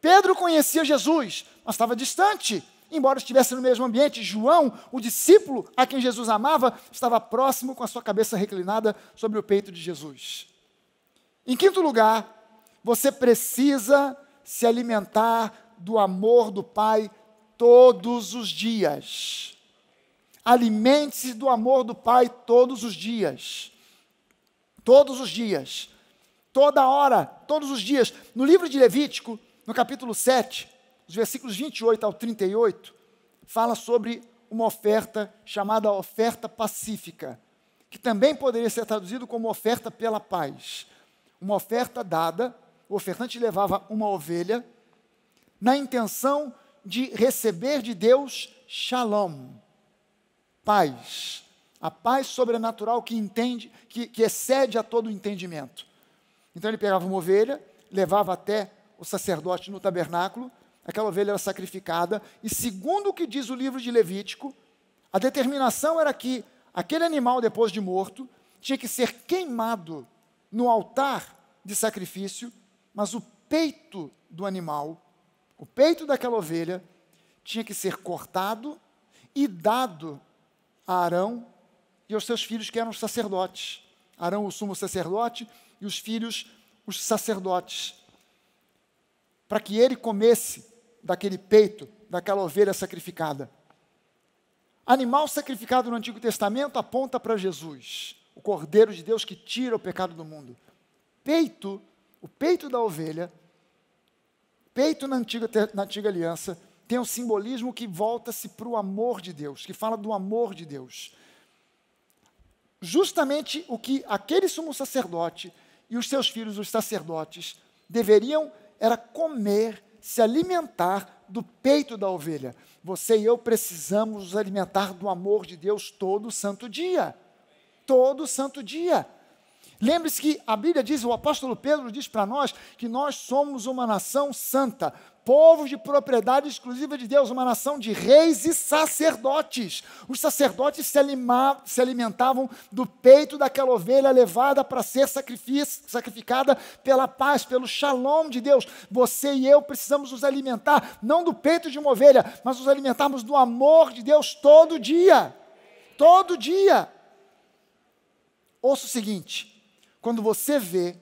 Pedro conhecia Jesus, mas estava distante, embora estivesse no mesmo ambiente. João, o discípulo a quem Jesus amava, estava próximo com a sua cabeça reclinada sobre o peito de Jesus. Em quinto lugar, você precisa se alimentar do amor do Pai todos os dias. Alimente-se do amor do Pai todos os dias. Todos os dias. Toda hora, todos os dias. No livro de Levítico, no capítulo 7, os versículos 28 ao 38, fala sobre uma oferta chamada oferta pacífica, que também poderia ser traduzido como oferta pela paz. Uma oferta dada, o ofertante levava uma ovelha, na intenção de receber de Deus shalom, paz, a paz sobrenatural que entende, que, que excede a todo entendimento. Então ele pegava uma ovelha, levava até o sacerdote no tabernáculo, aquela ovelha era sacrificada, e segundo o que diz o livro de Levítico, a determinação era que aquele animal, depois de morto, tinha que ser queimado no altar de sacrifício, mas o peito do animal, o peito daquela ovelha, tinha que ser cortado e dado a Arão e aos seus filhos, que eram os sacerdotes. Arão, o sumo sacerdote, e os filhos, os sacerdotes. Para que ele comesse daquele peito, daquela ovelha sacrificada. Animal sacrificado no Antigo Testamento aponta para Jesus, o Cordeiro de Deus que tira o pecado do mundo. Peito, o peito da ovelha, peito na antiga, na antiga aliança, tem um simbolismo que volta-se para o amor de Deus, que fala do amor de Deus. Justamente o que aquele sumo sacerdote e os seus filhos, os sacerdotes, deveriam era comer, se alimentar do peito da ovelha. Você e eu precisamos nos alimentar do amor de Deus todo santo dia. Todo santo dia. Lembre-se que a Bíblia diz, o apóstolo Pedro diz para nós que nós somos uma nação santa, povo de propriedade exclusiva de Deus, uma nação de reis e sacerdotes. Os sacerdotes se, alima, se alimentavam do peito daquela ovelha levada para ser sacrificada pela paz, pelo shalom de Deus. Você e eu precisamos nos alimentar, não do peito de uma ovelha, mas nos alimentarmos do amor de Deus todo dia. Todo dia. Ouça o seguinte: quando você vê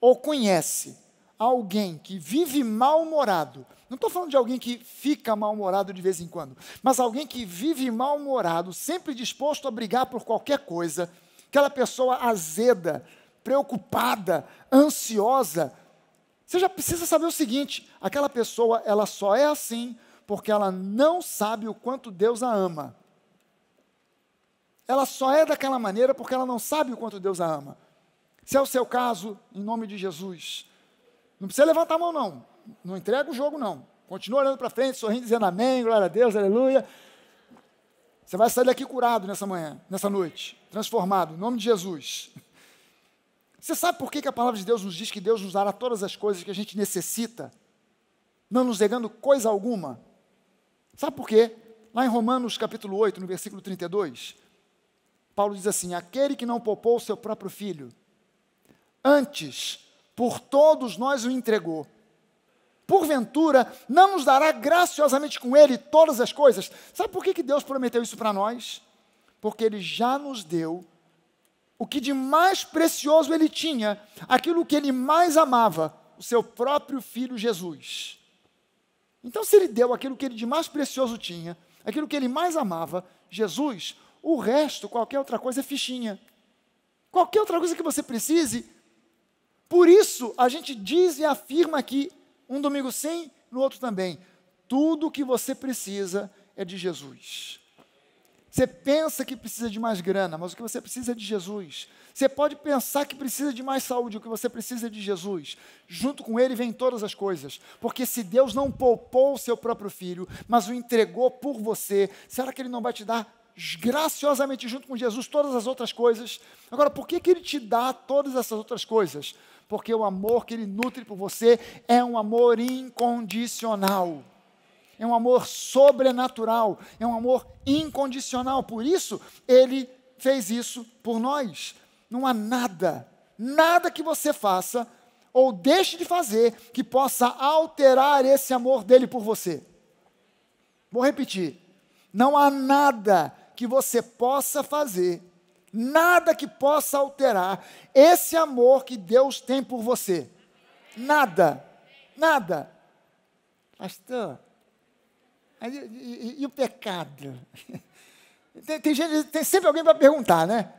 ou conhece alguém que vive mal-humorado, não estou falando de alguém que fica mal-humorado de vez em quando, mas alguém que vive mal-humorado, sempre disposto a brigar por qualquer coisa, aquela pessoa azeda, preocupada, ansiosa, você já precisa saber o seguinte: aquela pessoa, ela só é assim porque ela não sabe o quanto Deus a ama. Ela só é daquela maneira porque ela não sabe o quanto Deus a ama. Se é o seu caso, em nome de Jesus, não precisa levantar a mão, não. Não entrega o jogo, não. Continua olhando para frente, sorrindo, dizendo amém, glória a Deus, aleluia. Você vai sair daqui curado nessa manhã, nessa noite, transformado, em nome de Jesus. Você sabe por que, que a palavra de Deus nos diz que Deus nos dará todas as coisas que a gente necessita, não nos negando coisa alguma? Sabe por quê? Lá em Romanos capítulo 8, no versículo 32, Paulo diz assim: Aquele que não poupou o seu próprio filho, antes por todos nós o entregou. Porventura, não nos dará graciosamente com ele todas as coisas. Sabe por que, que Deus prometeu isso para nós? Porque ele já nos deu o que de mais precioso ele tinha, aquilo que ele mais amava, o seu próprio filho Jesus. Então, se ele deu aquilo que ele de mais precioso tinha, aquilo que ele mais amava, Jesus, o resto, qualquer outra coisa, é fichinha. Qualquer outra coisa que você precise, por isso, a gente diz e afirma aqui, um domingo sim, no outro também. Tudo o que você precisa é de Jesus. Você pensa que precisa de mais grana, mas o que você precisa é de Jesus. Você pode pensar que precisa de mais saúde, o que você precisa é de Jesus. Junto com ele vem todas as coisas. Porque se Deus não poupou o seu próprio filho, mas o entregou por você, será que ele não vai te dar graciosamente junto com Jesus todas as outras coisas? Agora, por que, que ele te dá todas essas outras coisas? porque o amor que Ele nutre por você é um amor incondicional, é um amor sobrenatural, é um amor incondicional. Por isso, Ele fez isso por nós. Não há nada, nada que você faça ou deixe de fazer que possa alterar esse amor dele por você. Vou repetir. Não há nada que você possa fazer Nada que possa alterar esse amor que Deus tem por você. Nada. Nada. Pastor, e, e, e o pecado? Tem, tem, gente, tem sempre alguém para perguntar, né?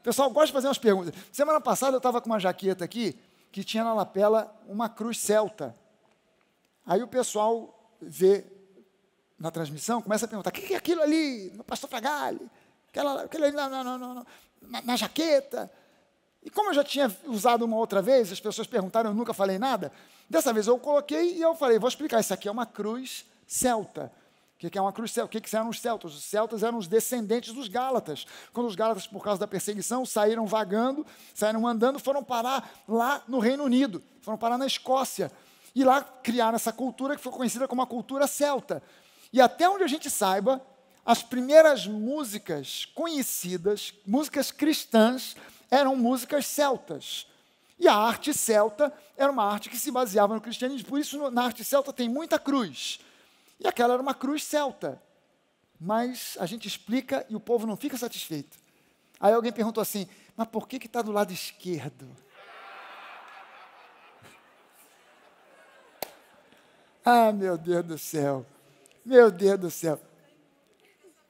O pessoal gosta de fazer umas perguntas. Semana passada eu estava com uma jaqueta aqui que tinha na lapela uma cruz celta. Aí o pessoal vê na transmissão, começa a perguntar: o que é aquilo ali? Meu pastor Fagali? aquela, aquele na, na, na, na, jaqueta. E como eu já tinha usado uma outra vez, as pessoas perguntaram, eu nunca falei nada. Dessa vez eu coloquei e eu falei, vou explicar, isso aqui é uma cruz celta. O que é uma cruz celta? O que, que eram os celtas? Os celtas eram os descendentes dos gálatas. Quando os gálatas, por causa da perseguição, saíram vagando, saíram andando, foram parar lá no Reino Unido, foram parar na Escócia. E lá criaram essa cultura que foi conhecida como a cultura celta. E até onde a gente saiba, as primeiras músicas conhecidas, músicas cristãs, eram músicas celtas. E a arte celta era uma arte que se baseava no cristianismo, por isso na arte celta tem muita cruz. E aquela era uma cruz celta. Mas a gente explica e o povo não fica satisfeito. Aí alguém perguntou assim: mas por que está do lado esquerdo? Ah, meu Deus do céu! Meu Deus do céu!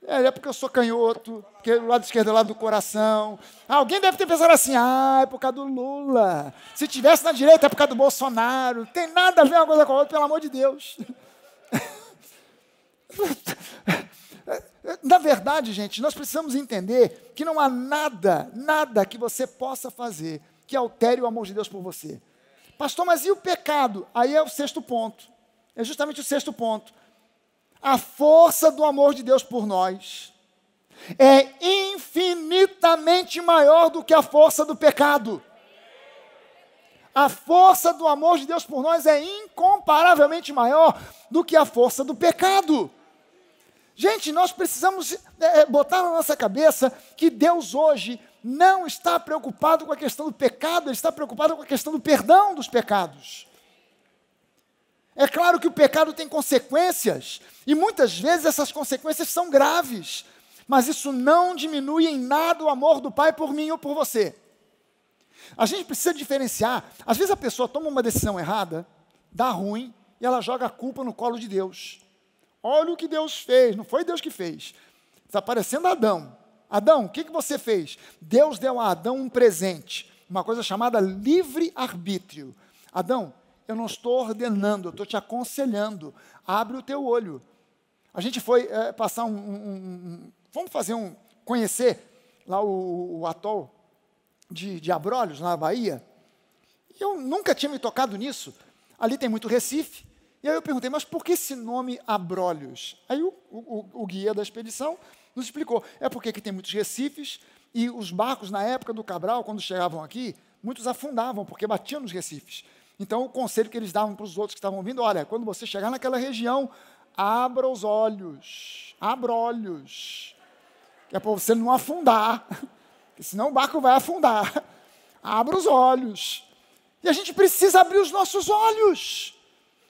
É, é porque eu sou canhoto, porque é o lado esquerdo é o lado do coração. Ah, alguém deve ter pensado assim, ah, é por causa do Lula. Se tivesse na direita, é por causa do Bolsonaro. tem nada a ver uma coisa com a outra, pelo amor de Deus. Na verdade, gente, nós precisamos entender que não há nada, nada que você possa fazer que altere o amor de Deus por você. Pastor, mas e o pecado? Aí é o sexto ponto. É justamente o sexto ponto a força do amor de Deus por nós é infinitamente maior do que a força do pecado. A força do amor de Deus por nós é incomparavelmente maior do que a força do pecado. Gente, nós precisamos é, é botar na nossa cabeça que Deus hoje não está preocupado com a questão do pecado, ele está preocupado com a questão do perdão dos pecados. É claro que o pecado tem consequências, e muitas vezes essas consequências são graves, mas isso não diminui em nada o amor do Pai por mim ou por você. A gente precisa diferenciar. Às vezes a pessoa toma uma decisão errada, dá ruim, e ela joga a culpa no colo de Deus. Olha o que Deus fez, não foi Deus que fez. Está aparecendo Adão. Adão, o que, que você fez? Deus deu a Adão um presente, uma coisa chamada livre-arbítrio. Adão, eu não estou ordenando, eu estou te aconselhando. Abre o teu olho. A gente foi é, passar um, um, um, Vamos fazer um. Conhecer lá o, o atol de, de Abrolhos, na Bahia. E eu nunca tinha me tocado nisso. Ali tem muito Recife. E aí eu perguntei, mas por que esse nome Abrolhos? Aí o, o, o guia da expedição nos explicou. É porque tem muitos recifes e os barcos, na época do Cabral, quando chegavam aqui, muitos afundavam, porque batiam nos recifes. Então, o conselho que eles davam para os outros que estavam vindo, olha, quando você chegar naquela região, abra os olhos, abra olhos, que é para você não afundar, porque senão o barco vai afundar. Abra os olhos. E a gente precisa abrir os nossos olhos.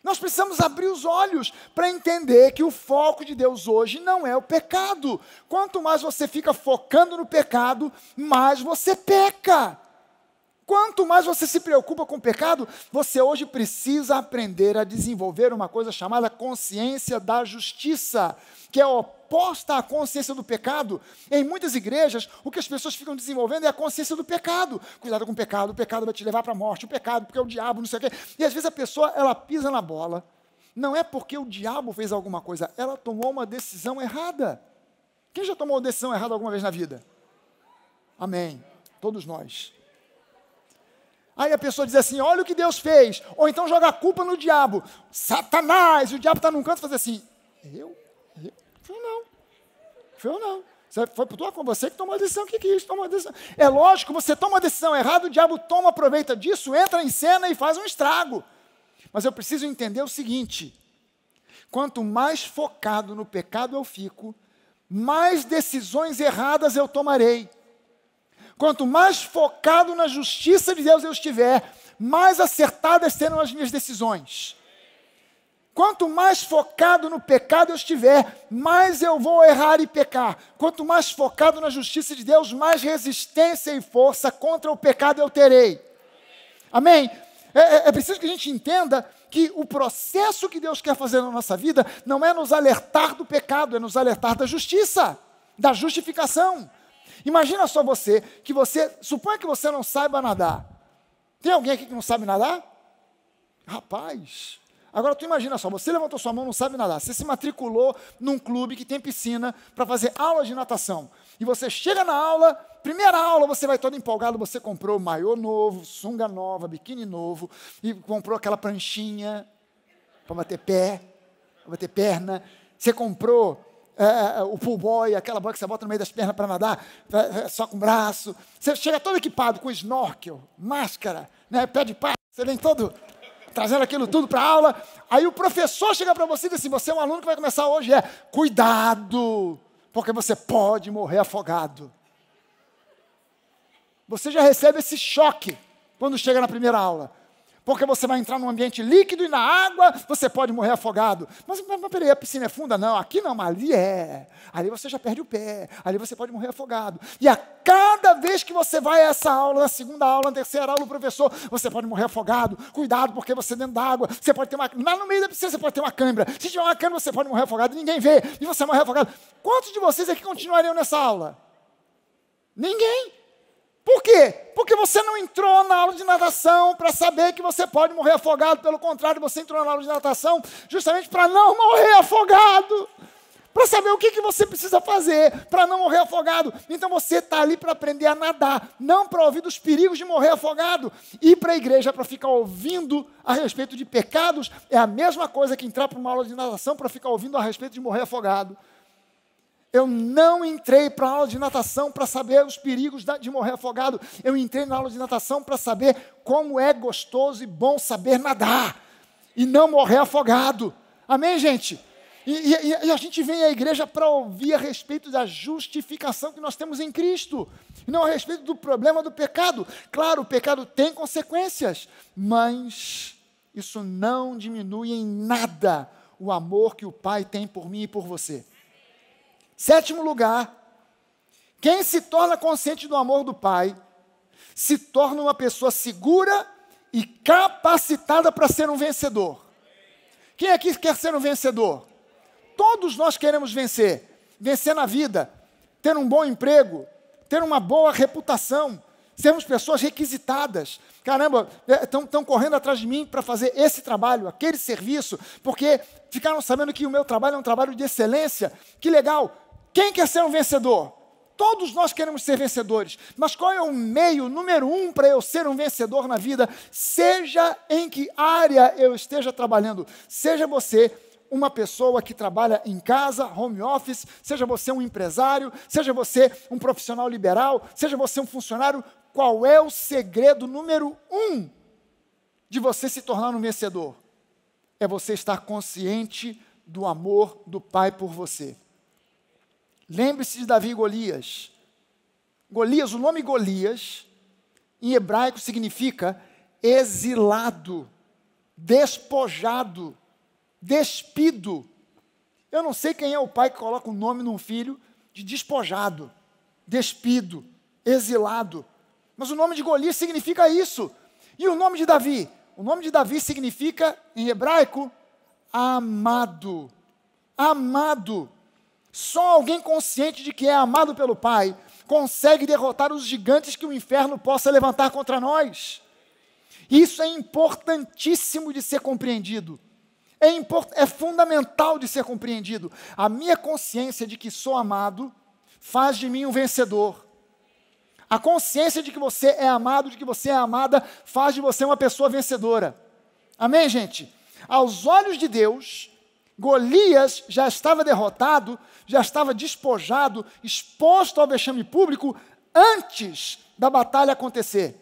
Nós precisamos abrir os olhos para entender que o foco de Deus hoje não é o pecado. Quanto mais você fica focando no pecado, mais você peca. Quanto mais você se preocupa com o pecado, você hoje precisa aprender a desenvolver uma coisa chamada consciência da justiça, que é oposta à consciência do pecado. Em muitas igrejas, o que as pessoas ficam desenvolvendo é a consciência do pecado. Cuidado com o pecado, o pecado vai te levar para a morte, o pecado porque é o diabo, não sei o quê. E às vezes a pessoa, ela pisa na bola. Não é porque o diabo fez alguma coisa, ela tomou uma decisão errada. Quem já tomou uma decisão errada alguma vez na vida? Amém. Todos nós. Aí a pessoa diz assim: olha o que Deus fez. Ou então joga a culpa no diabo. Satanás, o diabo está num canto e faz assim: eu? eu? Foi não. Foi não. por foi com você que tomou a decisão O que isso? tomou a decisão. É lógico, você toma a decisão errada, o diabo toma, aproveita disso, entra em cena e faz um estrago. Mas eu preciso entender o seguinte: quanto mais focado no pecado eu fico, mais decisões erradas eu tomarei. Quanto mais focado na justiça de Deus eu estiver, mais acertadas serão as minhas decisões. Quanto mais focado no pecado eu estiver, mais eu vou errar e pecar. Quanto mais focado na justiça de Deus, mais resistência e força contra o pecado eu terei. Amém? É, é, é preciso que a gente entenda que o processo que Deus quer fazer na nossa vida não é nos alertar do pecado, é nos alertar da justiça, da justificação. Imagina só você, que você, suponha que você não saiba nadar. Tem alguém aqui que não sabe nadar? Rapaz, Agora tu imagina só, você levantou sua mão, não sabe nadar. Você se matriculou num clube que tem piscina para fazer aula de natação. E você chega na aula, primeira aula, você vai todo empolgado, você comprou maiô novo, sunga nova, biquíni novo e comprou aquela pranchinha para bater pé, para bater perna. Você comprou é, é, é, o pool boy, aquela boia que você bota no meio das pernas para nadar, é, é, só com o braço. Você chega todo equipado com snorkel, máscara, né, pé de pá, você vem todo trazendo aquilo tudo para aula. Aí o professor chega para você e diz assim: você é um aluno que vai começar hoje, é cuidado, porque você pode morrer afogado. Você já recebe esse choque quando chega na primeira aula. Porque você vai entrar num ambiente líquido e na água você pode morrer afogado. Mas, mas, mas peraí, a piscina é funda? Não, aqui não, mas ali é. Ali você já perde o pé, ali você pode morrer afogado. E a cada vez que você vai a essa aula, na segunda aula, na terceira aula, o professor, você pode morrer afogado. Cuidado, porque você é dentro da água, você pode ter uma. Lá no meio da piscina você pode ter uma câimbra. Se tiver uma câimbra, você pode morrer afogado, ninguém vê, e você morre afogado. Quantos de vocês aqui é continuariam nessa aula? Ninguém. Por quê? Porque você não entrou na aula de natação para saber que você pode morrer afogado. Pelo contrário, você entrou na aula de natação justamente para não morrer afogado. Para saber o que, que você precisa fazer para não morrer afogado. Então você está ali para aprender a nadar, não para ouvir dos perigos de morrer afogado. Ir para a igreja para ficar ouvindo a respeito de pecados é a mesma coisa que entrar para uma aula de natação para ficar ouvindo a respeito de morrer afogado. Eu não entrei para a aula de natação para saber os perigos de morrer afogado. Eu entrei na aula de natação para saber como é gostoso e bom saber nadar e não morrer afogado. Amém, gente? E, e, e, a gente vem à igreja para ouvir a respeito da justificação que nós temos em Cristo, e não a respeito do problema do pecado. Claro, o pecado tem consequências, mas isso não diminui em nada o amor que o Pai tem por mim e por você. Sétimo lugar, quem se torna consciente do amor do Pai se torna uma pessoa segura e capacitada para ser um vencedor. Quem aqui quer ser um vencedor? Todos nós queremos vencer. Vencer na vida, ter um bom emprego, ter uma boa reputação, sermos pessoas requisitadas. Caramba, estão é, correndo atrás de mim para fazer esse trabalho, aquele serviço, porque ficaram sabendo que o meu trabalho é um trabalho de excelência. Que legal, quem quer ser um vencedor? Todos nós queremos ser vencedores, mas qual é o meio número um para eu ser um vencedor na vida, seja em que área eu esteja trabalhando? Seja você uma pessoa que trabalha em casa, home office, seja você um empresário, seja você um profissional liberal, seja você um funcionário, qual é o segredo número um de você se tornar um vencedor? É você estar consciente do amor do Pai por você. Lembre-se de Davi e Golias. Golias, o nome Golias, em hebraico significa exilado, despojado, despido. Eu não sei quem é o pai que coloca o nome num filho de despojado, despido, exilado. Mas o nome de Golias significa isso. E o nome de Davi? O nome de Davi significa, em hebraico, amado. Amado. Só alguém consciente de que é amado pelo Pai consegue derrotar os gigantes que o inferno possa levantar contra nós. Isso é importantíssimo de ser compreendido. É, import... é fundamental de ser compreendido. A minha consciência de que sou amado faz de mim um vencedor. A consciência de que você é amado, de que você é amada, faz de você uma pessoa vencedora. Amém, gente? Aos olhos de Deus, Golias já estava derrotado, já estava despojado, exposto ao vexame público antes da batalha acontecer.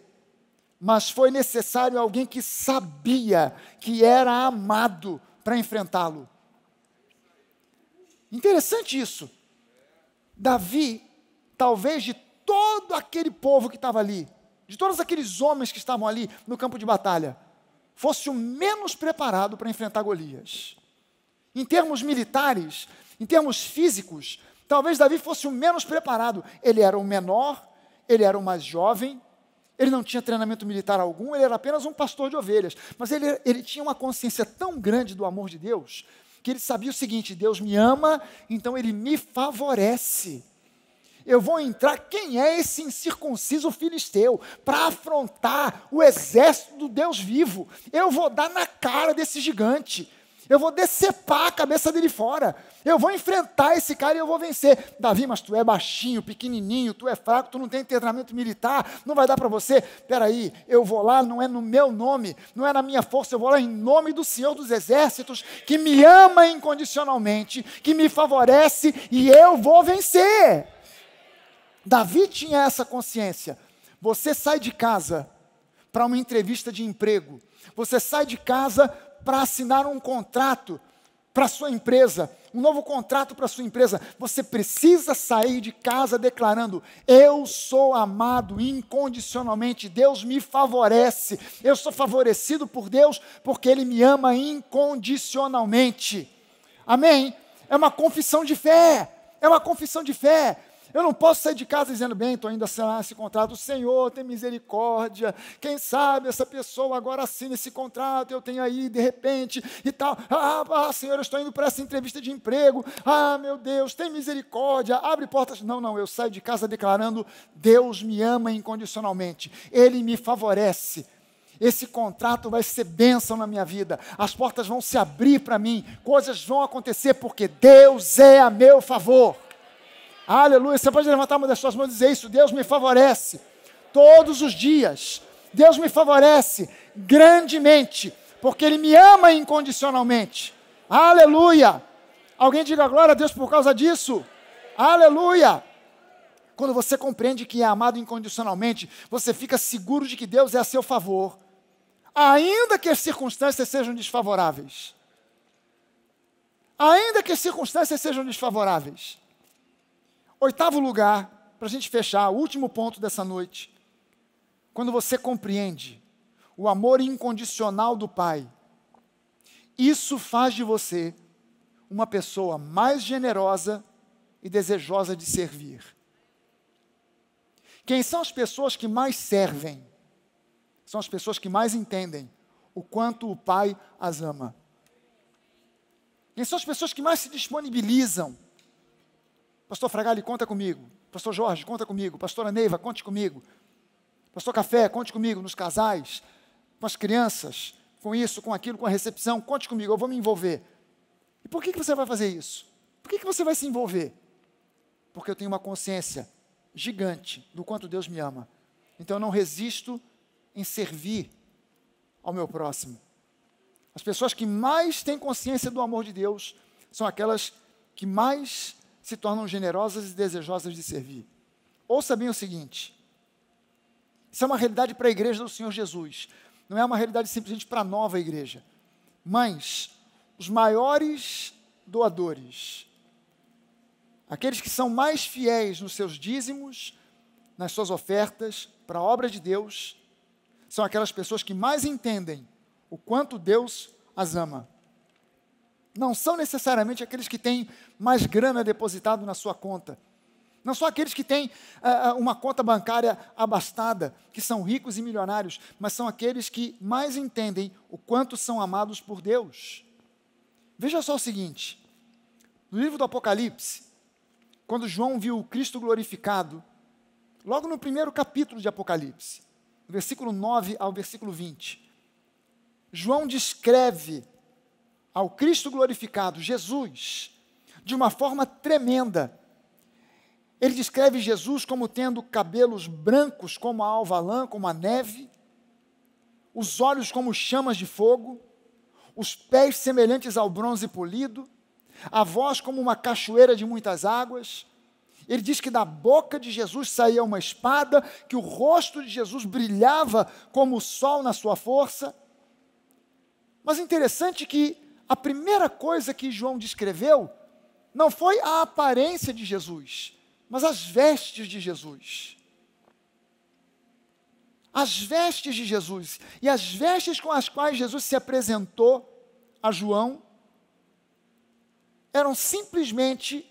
Mas foi necessário alguém que sabia que era amado para enfrentá-lo. Interessante isso. Davi, talvez de todo aquele povo que estava ali, de todos aqueles homens que estavam ali no campo de batalha, fosse o menos preparado para enfrentar Golias. Em termos militares, em termos físicos, talvez Davi fosse o menos preparado. Ele era o menor, ele era o mais jovem, ele não tinha treinamento militar algum, ele era apenas um pastor de ovelhas. Mas ele, ele tinha uma consciência tão grande do amor de Deus, que ele sabia o seguinte: Deus me ama, então ele me favorece. Eu vou entrar, quem é esse incircunciso filisteu? Para afrontar o exército do Deus vivo. Eu vou dar na cara desse gigante eu vou decepar a cabeça dele fora, eu vou enfrentar esse cara e eu vou vencer. Davi, mas tu é baixinho, pequenininho, tu é fraco, tu não tem treinamento militar, não vai dar para você. Peraí, eu vou lá, não é no meu nome, não é na minha força, eu vou lá em nome do Senhor dos Exércitos, que me ama incondicionalmente, que me favorece e eu vou vencer. Davi tinha essa consciência. Você sai de casa para uma entrevista de emprego. Você sai de casa para assinar um contrato para sua empresa, um novo contrato para sua empresa, você precisa sair de casa declarando: eu sou amado incondicionalmente, Deus me favorece. Eu sou favorecido por Deus porque ele me ama incondicionalmente. Amém? É uma confissão de fé. É uma confissão de fé. Eu não posso sair de casa dizendo, bem, estou ainda assinando esse contrato. O Senhor, tem misericórdia. Quem sabe essa pessoa agora assina esse contrato, eu tenho aí, de repente, e tal. Ah, ah, ah Senhor, eu estou indo para essa entrevista de emprego. Ah, meu Deus, tem misericórdia. Abre portas. Não, não, eu saio de casa declarando, Deus me ama incondicionalmente. Ele me favorece esse contrato vai ser bênção na minha vida, as portas vão se abrir para mim, coisas vão acontecer, porque Deus é a meu favor. Aleluia. Você pode levantar uma das suas mãos e dizer isso: Deus me favorece todos os dias. Deus me favorece grandemente, porque Ele me ama incondicionalmente. Aleluia. Alguém diga glória a Deus por causa disso. Aleluia. Quando você compreende que é amado incondicionalmente, você fica seguro de que Deus é a seu favor, ainda que as circunstâncias sejam desfavoráveis. Ainda que as circunstâncias sejam desfavoráveis. Oitavo lugar, para a gente fechar, o último ponto dessa noite. Quando você compreende o amor incondicional do Pai, isso faz de você uma pessoa mais generosa e desejosa de servir. Quem são as pessoas que mais servem? São as pessoas que mais entendem o quanto o Pai as ama. Quem são as pessoas que mais se disponibilizam? Pastor Fragali, conta comigo. Pastor Jorge, conta comigo. Pastora Neiva, conte comigo. Pastor Café, conte comigo. Nos casais, com as crianças, com isso, com aquilo, com a recepção, conte comigo, eu vou me envolver. E por que, que você vai fazer isso? Por que, que você vai se envolver? Porque eu tenho uma consciência gigante do quanto Deus me ama. Então eu não resisto em servir ao meu próximo. As pessoas que mais têm consciência do amor de Deus são aquelas que mais se tornam generosas e desejosas de servir. Ouça bem o seguinte: isso é uma realidade para a igreja do Senhor Jesus, não é uma realidade simplesmente para a nova igreja. Mas os maiores doadores, aqueles que são mais fiéis nos seus dízimos, nas suas ofertas para a obra de Deus, são aquelas pessoas que mais entendem o quanto Deus as ama não são necessariamente aqueles que têm mais grana depositado na sua conta. Não são aqueles que têm uh, uma conta bancária abastada, que são ricos e milionários, mas são aqueles que mais entendem o quanto são amados por Deus. Veja só o seguinte: no livro do Apocalipse, quando João viu o Cristo glorificado, logo no primeiro capítulo de Apocalipse, versículo 9 ao versículo 20, João descreve ao Cristo glorificado, Jesus, de uma forma tremenda. Ele descreve Jesus como tendo cabelos brancos como a alva lã, como a neve, os olhos como chamas de fogo, os pés semelhantes ao bronze polido, a voz como uma cachoeira de muitas águas. Ele diz que da boca de Jesus saía uma espada, que o rosto de Jesus brilhava como o sol na sua força. Mas interessante que a primeira coisa que João descreveu não foi a aparência de Jesus, mas as vestes de Jesus. As vestes de Jesus e as vestes com as quais Jesus se apresentou a João eram simplesmente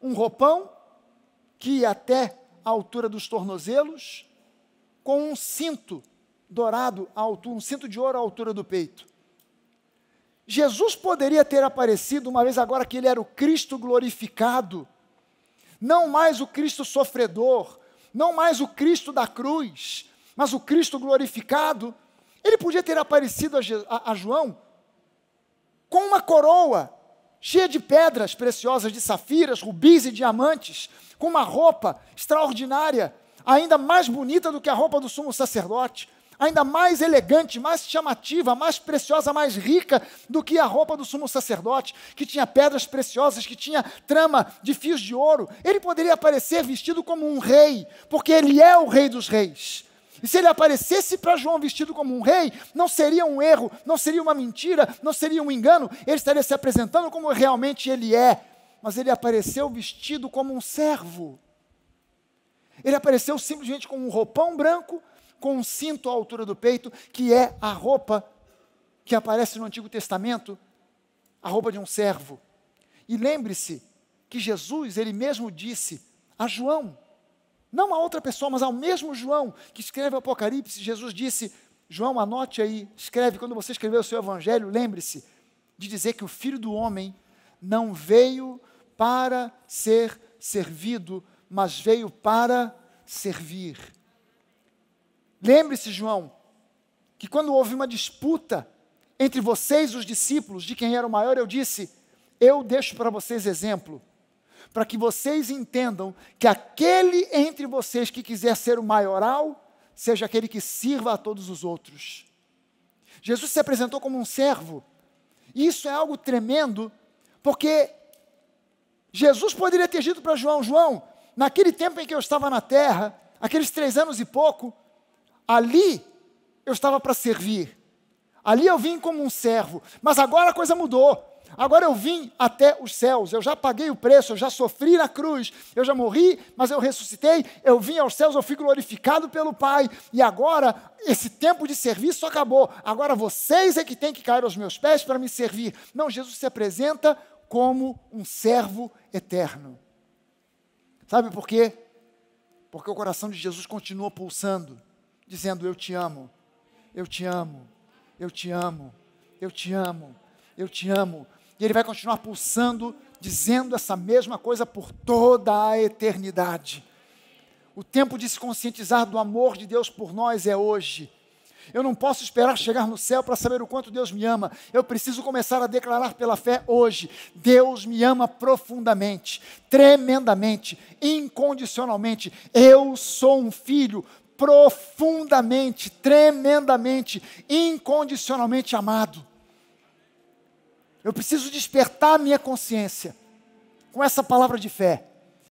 um roupão que ia até a altura dos tornozelos, com um cinto dourado à altura, um cinto de ouro à altura do peito. Jesus poderia ter aparecido, uma vez agora que ele era o Cristo glorificado, não mais o Cristo sofredor, não mais o Cristo da cruz, mas o Cristo glorificado. Ele podia ter aparecido a, a, a João com uma coroa cheia de pedras preciosas, de safiras, rubis e diamantes, com uma roupa extraordinária, ainda mais bonita do que a roupa do sumo sacerdote, ainda mais elegante, mais chamativa, mais preciosa, mais rica do que a roupa do sumo sacerdote, que tinha pedras preciosas, que tinha trama de fios de ouro. Ele poderia aparecer vestido como um rei, porque ele é o rei dos reis. E se ele aparecesse para João vestido como um rei, não seria um erro, não seria uma mentira, não seria um engano, ele estaria se apresentando como realmente ele é. Mas ele apareceu vestido como um servo. Ele apareceu simplesmente com um roupão branco, com um cinto à altura do peito, que é a roupa que aparece no Antigo Testamento, a roupa de um servo. E lembre-se que Jesus, ele mesmo disse a João, não a outra pessoa, mas ao mesmo João que escreve o Apocalipse, Jesus disse: João, anote aí, escreve, quando você escrever o seu evangelho, lembre-se de dizer que o filho do homem não veio para ser servido, mas veio para servir Lembre-se, João, que quando houve uma disputa entre vocês, os discípulos, de quem era o maior, eu disse: Eu deixo para vocês exemplo, para que vocês entendam que aquele entre vocês que quiser ser o maioral, seja aquele que sirva a todos os outros. Jesus se apresentou como um servo. E isso é algo tremendo, porque Jesus poderia ter dito para João: João, naquele tempo em que eu estava na terra, aqueles três anos e pouco, Ali eu estava para servir. Ali eu vim como um servo. Mas agora a coisa mudou. Agora eu vim até os céus. Eu já paguei o preço, eu já sofri na cruz. Eu já morri, mas eu ressuscitei. Eu vim aos céus, eu fui glorificado pelo Pai. E agora esse tempo de serviço acabou. Agora vocês é que têm que cair aos meus pés para me servir. Não, Jesus se apresenta como um servo eterno. Sabe por quê? Porque o coração de Jesus continua pulsando dizendo: Eu te amo, eu te amo, eu te amo, eu te amo, eu te amo. E ele vai continuar pulsando, dizendo essa mesma coisa por toda a eternidade. O tempo de se conscientizar do amor de Deus por nós é hoje. Eu não posso esperar chegar no céu para saber o quanto Deus me ama. Eu preciso começar a declarar pela fé hoje: Deus me ama profundamente, tremendamente, incondicionalmente. Eu sou um filho profundamente, tremendamente, incondicionalmente amado. Eu preciso despertar a minha consciência com essa palavra de fé.